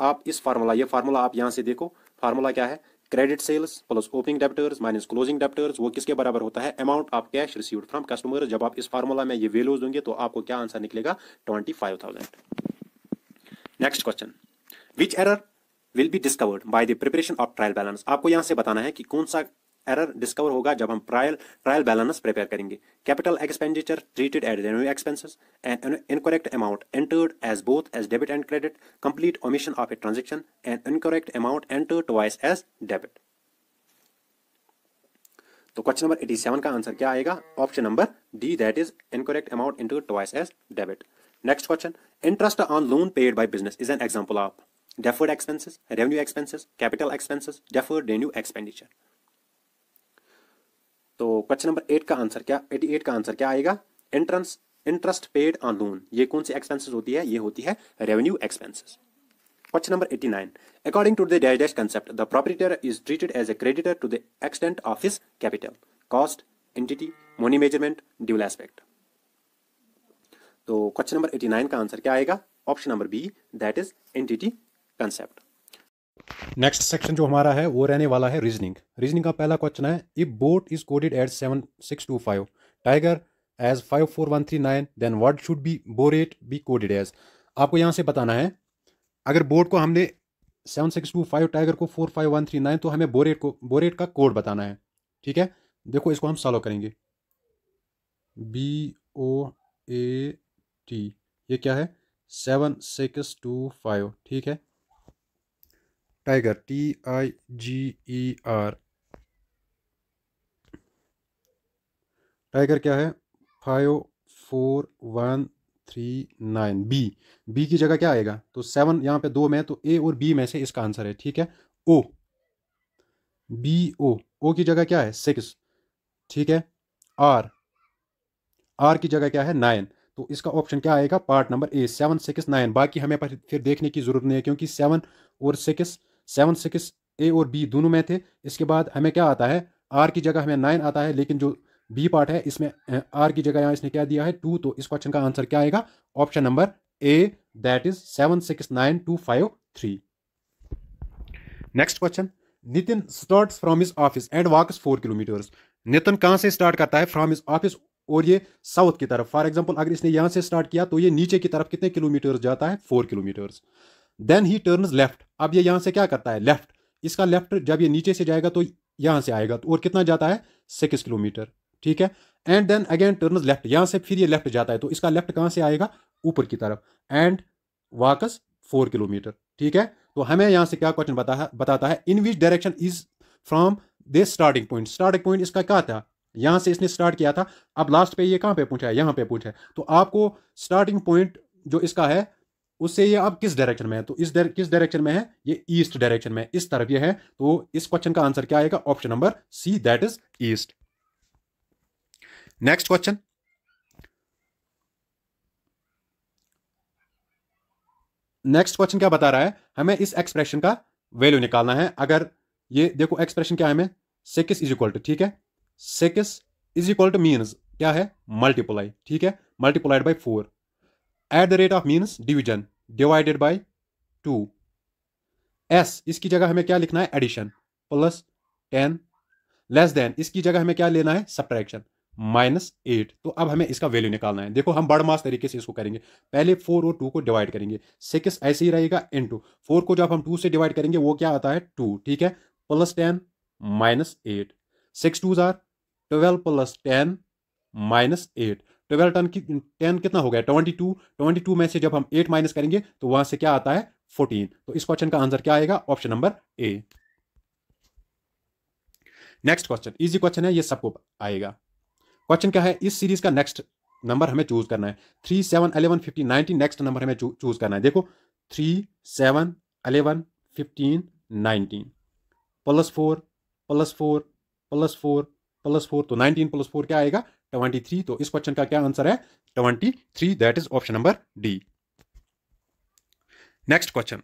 Speaker 1: आप इस फार्मूला ये फार्मूला आप यहाँ से देखो फार्मूला क्या है credit sales plus opening debtors minus closing debtors वो किसके बराबर होता है amount of cash receive from customer जब आप इस फार्मूला में ये वैल्यूज दूंगे तो आपको क्या आंसर निकलेगा twenty five thousand next question which error will be discovered by the preparation of trial balance आपको यहां से बताना है कि कौन सा एरर डिस्कवर होगा जब हम ट्रायल ट्रायल बैलेंस प्रिपेयर करेंगे capital expenditure treated at revenue expenses and incorrect amount entered as both as debit and credit complete omission of a transaction and incorrect amount entered twice as debit तो question number eighty seven का answer क्या आएगा option number D that is incorrect amount into twice as debit next question interest on loan paid by business is an example of deferred expenses revenue expenses capital expenses deferred revenue expenditure तो question number eight का answer क्या eighty eight का answer क्या आएगा एंट्रेंस interest paid on loan ये कौन सी एक्सपेंसिस होती है ये होती है revenue expenses question number eighty nine according to the dash concept the proprietor is treated as a creditor to the extent of his capital cost entity money measurement dual aspect तो question number eighty nine का answer क्या आएगा option number B that is entity concept next section जो हमारा है वो रहने वाला है रीजनिंग रीजनिंग का पहला क्वेश्चन है if boat is coded as seven six two five tiger as five four one three nine then what should be borate be coded as आपको यहाँ से बताना है अगर बोट को हमने seven six two five tiger को four five one three nine तो हमें बोरेट को बोरेट का कोड बताना है ठीक है देखो इसको हम सॉलो करेंगे बी ओ ए टी ये क्या है सेवन सिक्स टू फाइव ठीक है tiger T I G E R tiger क्या है five four one three nine B B की जगह क्या आएगा तो सेवन यहां पे दो में तो ए और बी में से इसका आंसर है ठीक है ओ बी ओ ओ की जगह क्या है सिक्स ठीक है आर आर की जगह क्या है नाइन तो इसका ऑप्शन क्या आएगा part number A seven six nine बाकी हमें फिर देखने की जरूरत नहीं है क्योंकि सेवन और सिक्स सेवन सिक्स ए और बी दोनों में थे इसके बाद हमें क्या आता है आर की जगह हमें नाइन आता है लेकिन जो बी पार्ट है इसमें आर की जगह यहाँ इसने क्या दिया है टू तो इस क्वेश्चन का आंसर क्या आएगा option number A that is seven six nine two five three next question Nitin start from his office and walks four kilometres Nitin कहाँ से स्टार्ट करता है फ्रॉम हिज ऑफिस और ये साउथ की तरफ फॉर एग्जाम्पल अगर इसने यहाँ से स्टार्ट किया तो ये नीचे की तरफ कितने किलोमीटर्स जाता है four kilometres then he turn left अब ये यहाँ से क्या करता है लेफ्ट इसका लेफ्ट जब ये नीचे से जाएगा तो यहाँ से आएगा तो और कितना जाता है सिक्स किलोमीटर ठीक है and then again turn left यहाँ से फिर ये लेफ्ट जाता है तो इसका लेफ्ट कहाँ से आएगा ऊपर की तरफ एंड वाकस फोर किलोमीटर ठीक है तो हमें यहाँ से क्या क्वेश्चन बताता है in which direction is from this starting point starting point इसका क्या था यहाँ से इसने स्टार्ट किया था अब लास्ट पे ये कहाँ पे पूछा है यहाँ पे पूछा है तो आपको स्टार्टिंग पॉइंट जो इसका है उससे ये अब किस डायरेक्शन में है तो इस दर, किस डायरेक्शन में है ये ईस्ट डायरेक्शन में इस तरफ ये है तो इस क्वेश्चन का आंसर क्या आएगा option number C that is east next question next question क्या बता रहा है हमें इस एक्सप्रेशन का वैल्यू निकालना है अगर ये देखो एक्सप्रेशन क्या है हमें सिक्स इज इक्वल टू ठीक है सेकिस इज इक्वल टू मीन क्या है मल्टीप्लाई ठीक है multiplied by four at the rate of means division divided by to S इसकी जगह हमें क्या लिखना है addition plus ten less than इसकी जगह हमें क्या लेना है सब्ट्रैक्शन माइनस एट तो अब हमें इसका वैल्यू निकालना है देखो हम बड़ मास तरीके से इसको करेंगे पहले फोर और टू को डिवाइड करेंगे सिक्स ऐसे ही रहेगा इन टू फोर को जब हम टू से डिवाइड करेंगे वो क्या आता है टू ठीक है plus ten minus eight six two जार twelve plus ten minus eight twelve टन की टेन कितना हो गया ट्वेंटी टू ट्वेंटी टू में से जब हम एट माइनस करेंगे तो वहां से क्या आता है फोर्टीन तो इस क्वेश्चन का आंसर क्या आएगा option number A next question easy question है ये सबको आएगा क्वेश्चन क्या है इस सीरीज का नेक्स्ट नंबर हमें चूज करना है three seven eleven fifteen nineteen next number हमें चूज करना है देखो three seven eleven fifteen nineteen plus four plus four plus four plus four तो नाइनटीन प्लस फोर क्या आएगा ट्वेंटी थ्री तो इस क्वेश्चन का क्या आंसर है twenty three that is option number D next question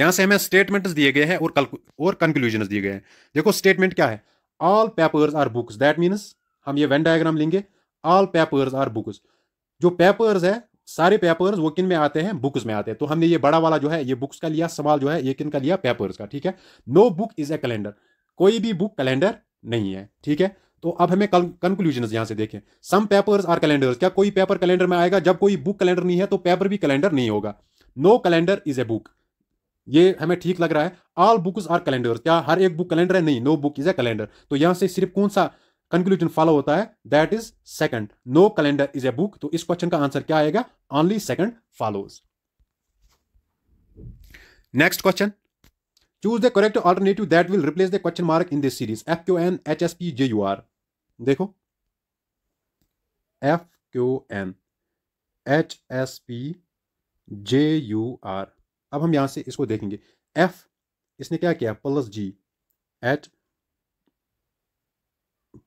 Speaker 1: यहां से हमें स्टेटमेंट्स दिए गए हैं और और कंक्लूजन दिए गए हैं देखो स्टेटमेंट क्या है all papers are books that means हम ये वेन डायग्राम लेंगे ऑल पेपर्स आर बुक्स जो पेपर्स है सारे पेपर्स वो किन में आते हैं बुक्स में आते हैं तो हमने ये बड़ा वाला जो है ये बुक्स का लिया सवाल जो है ये किन का लिया पेपर्स का ठीक है no book is a calendar कोई भी बुक कैलेंडर नहीं है ठीक है तो अब हमें कंक्लूजन यहां से देखें सम पेपर्स आर कैलेंडर्स क्या कोई पेपर कैलेंडर में आएगा जब कोई बुक कैलेंडर नहीं है तो पेपर भी कैलेंडर नहीं होगा no calendar is a book ये हमें ठीक लग रहा है ऑल बुक्स आर कैलेंडर क्या हर एक बुक कैलेंडर है नहीं no book is a calendar तो यहां से सिर्फ कौन सा कंक्लूजन फॉलो होता है that is second no calendar is a book तो इस क्वेश्चन का आंसर क्या आएगा only second follows next question choose the correct alternative that will replace the question mark in this series F Q N H S P J U R देखो F Q N H S P J U R अब हम यहां से इसको देखेंगे F इसने क्या किया plus G H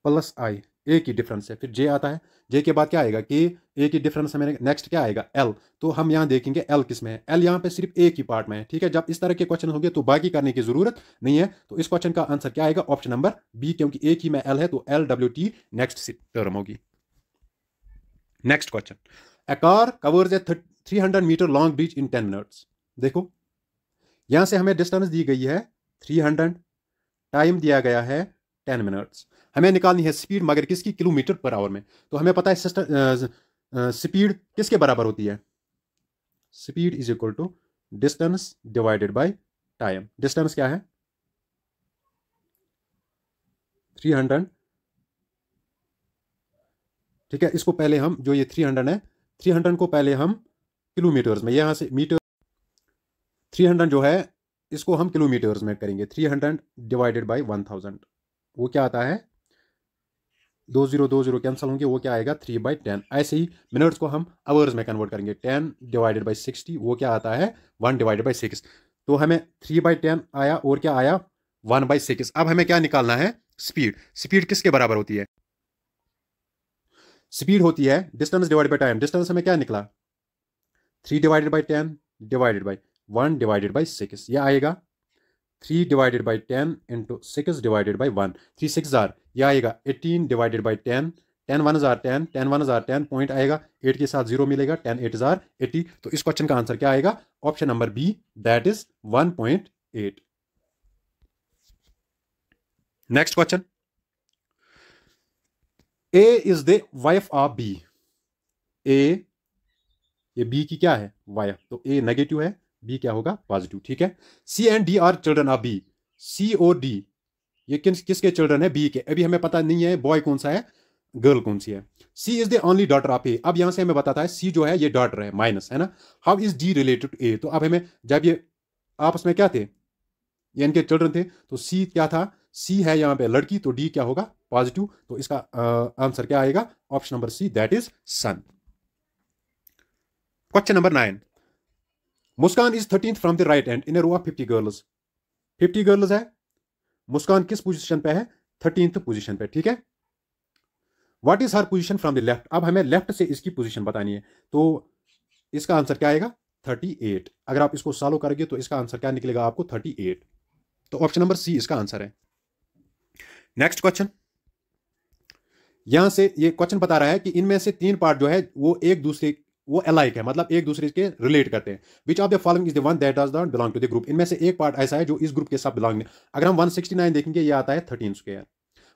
Speaker 1: plus I एक ही डिफरेंस है फिर जे आता है जे के बाद क्या आएगा कि एक ही डिफरेंस हमें नेक्स्ट क्या आएगा एल तो हम यहाँ देखेंगे एल किस में है एल यहाँ पे सिर्फ एक ही पार्ट में है ठीक है जब इस तरह के क्वेश्चन होंगे तो बाकी करने की जरूरत नहीं है तो इस क्वेश्चन का आंसर क्या आएगा ऑप्शन नंबर बी क्योंकि एक ही में एल है तो L W T next term होगी next question a car covers a three hundred metre long bridge in ten minutes देखो यहां से हमें डिस्टेंस दी गई है थ्री हंड्रेड टाइम दिया गया है टेन मिनट्स हमें निकालनी है स्पीड मगर किसकी किलोमीटर पर आवर में तो हमें पता है सिस्टम स्पीड किसके बराबर होती है speed is equal to distance divided by time distance क्या है थ्री हंड्रेड ठीक है इसको पहले हम जो ये थ्री हंड्रेड है थ्री हंड्रेड को पहले हम किलोमीटर्स में यहां से मीटर थ्री हंड्रेड जो है इसको हम किलोमीटर्स में करेंगे three hundred divided by one thousand वो क्या आता है दो जीरो दो जीरो कैंसिल होंगे वो क्या आएगा थ्री बाई टेन ऐसे ही मिनट्स को हम आवर्स में कन्वर्ट करेंगे टेन डिवाइडेड बाई सिक्सटी वो क्या आता है वन डिवाइडेड बाई सिक्स तो हमें थ्री बाई टेन आया और क्या आया वन बाई सिक्स अब हमें क्या निकालना है स्पीड स्पीड किसके बराबर होती है स्पीड होती है distance divide by time distance हमें क्या निकला three divided by ten divided by one divided by six ये आएगा three divided by ten into six divided by one three six हजार यह आएगा eighteen divided by ten ten one हज़ार ten ten one हज़ार टेन पॉइंट आएगा eight के साथ जीरो मिलेगा टेन एट हज़ार एटी तो इस क्वेश्चन का आंसर क्या आएगा option number B that is one point eight next question A is the wife of B A ये बी की क्या है वाइफ तो ए नेगेटिव है बी क्या होगा पॉजिटिव ठीक है C and D are children of B C O D ये किन किसके चिल्ड्रन है बी के अभी हमें पता नहीं है बॉय कौन सा है गर्ल कौन सी है C is the only daughter of A अब यहां से हमें बताता है सी जो है ये डॉटर है माइनस है ना how is D related to A तो अब हमें जब ये आपस में क्या थे ये इनके चिल्ड्रन थे तो सी क्या था सी है यहाँ पे लड़की तो डी क्या होगा पॉजिटिव तो इसका आंसर क्या आएगा option number C that is son question number nine Muskaan is thirteen from the right end in a fifty girls fifty girls है मुस्कान किस पोजिशन पे है थर्टीन पोजिशन पे ठीक है what is her position from the left अब हमें left से इसकी पोजिशन बतानी है तो इसका आंसर क्या आएगा थर्टी एट अगर आप इसको सॉल्व करेंगे तो इसका आंसर क्या निकलेगा आपको थर्टी एट तो ऑप्शन नंबर सी इसका आंसर है नेक्स्ट क्वेश्चन यहां से ये क्वेश्चन बता रहा है कि इनमें से तीन पार्ट जो है वो एक दूसरे वो अलाइक है मतलब एक दूसरे के रिलेट करते हैं which of the following is the one that does not belong to the group इनमें से एक पार्ट ऐसा है जो इस ग्रुप के साथ बिलोंग अगर हम 169 देखेंगे ये आता है थर्टीन स्क्वेयर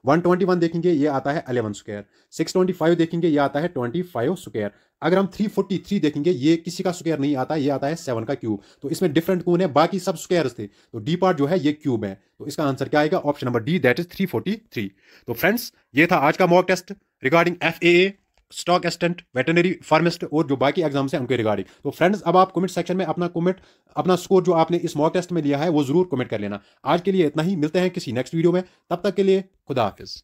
Speaker 1: 121 देखेंगे ये आता है 11 स्क्वायर 625 देखेंगे ये आता है 25 स्क्वायर अगर हम 343 देखेंगे ये किसी का स्क्वायर नहीं आता ये आता है 7 का क्यूब तो इसमें डिफरेंट कौन है बाकी सब स्क्वायर्स थे तो डी पार्ट जो है ये क्यूब है तो इसका आंसर क्या आएगा option number D that is 343 तो फ्रेंड्स ये था आज का mock test regarding F stock assistant veterinary pharmacist और जो बाकी एग्जाम्स हैं उनके रिगार्डिंग तो फ्रेंड्स अब आप कमेंट सेक्शन में अपना कमेंट अपना स्कोर जो आपने इस मॉक टेस्ट में लिया है वो जरूर कमेंट कर लेना आज के लिए इतना ही मिलते हैं किसी नेक्स्ट वीडियो में तब तक के लिए खुदा हाफिज़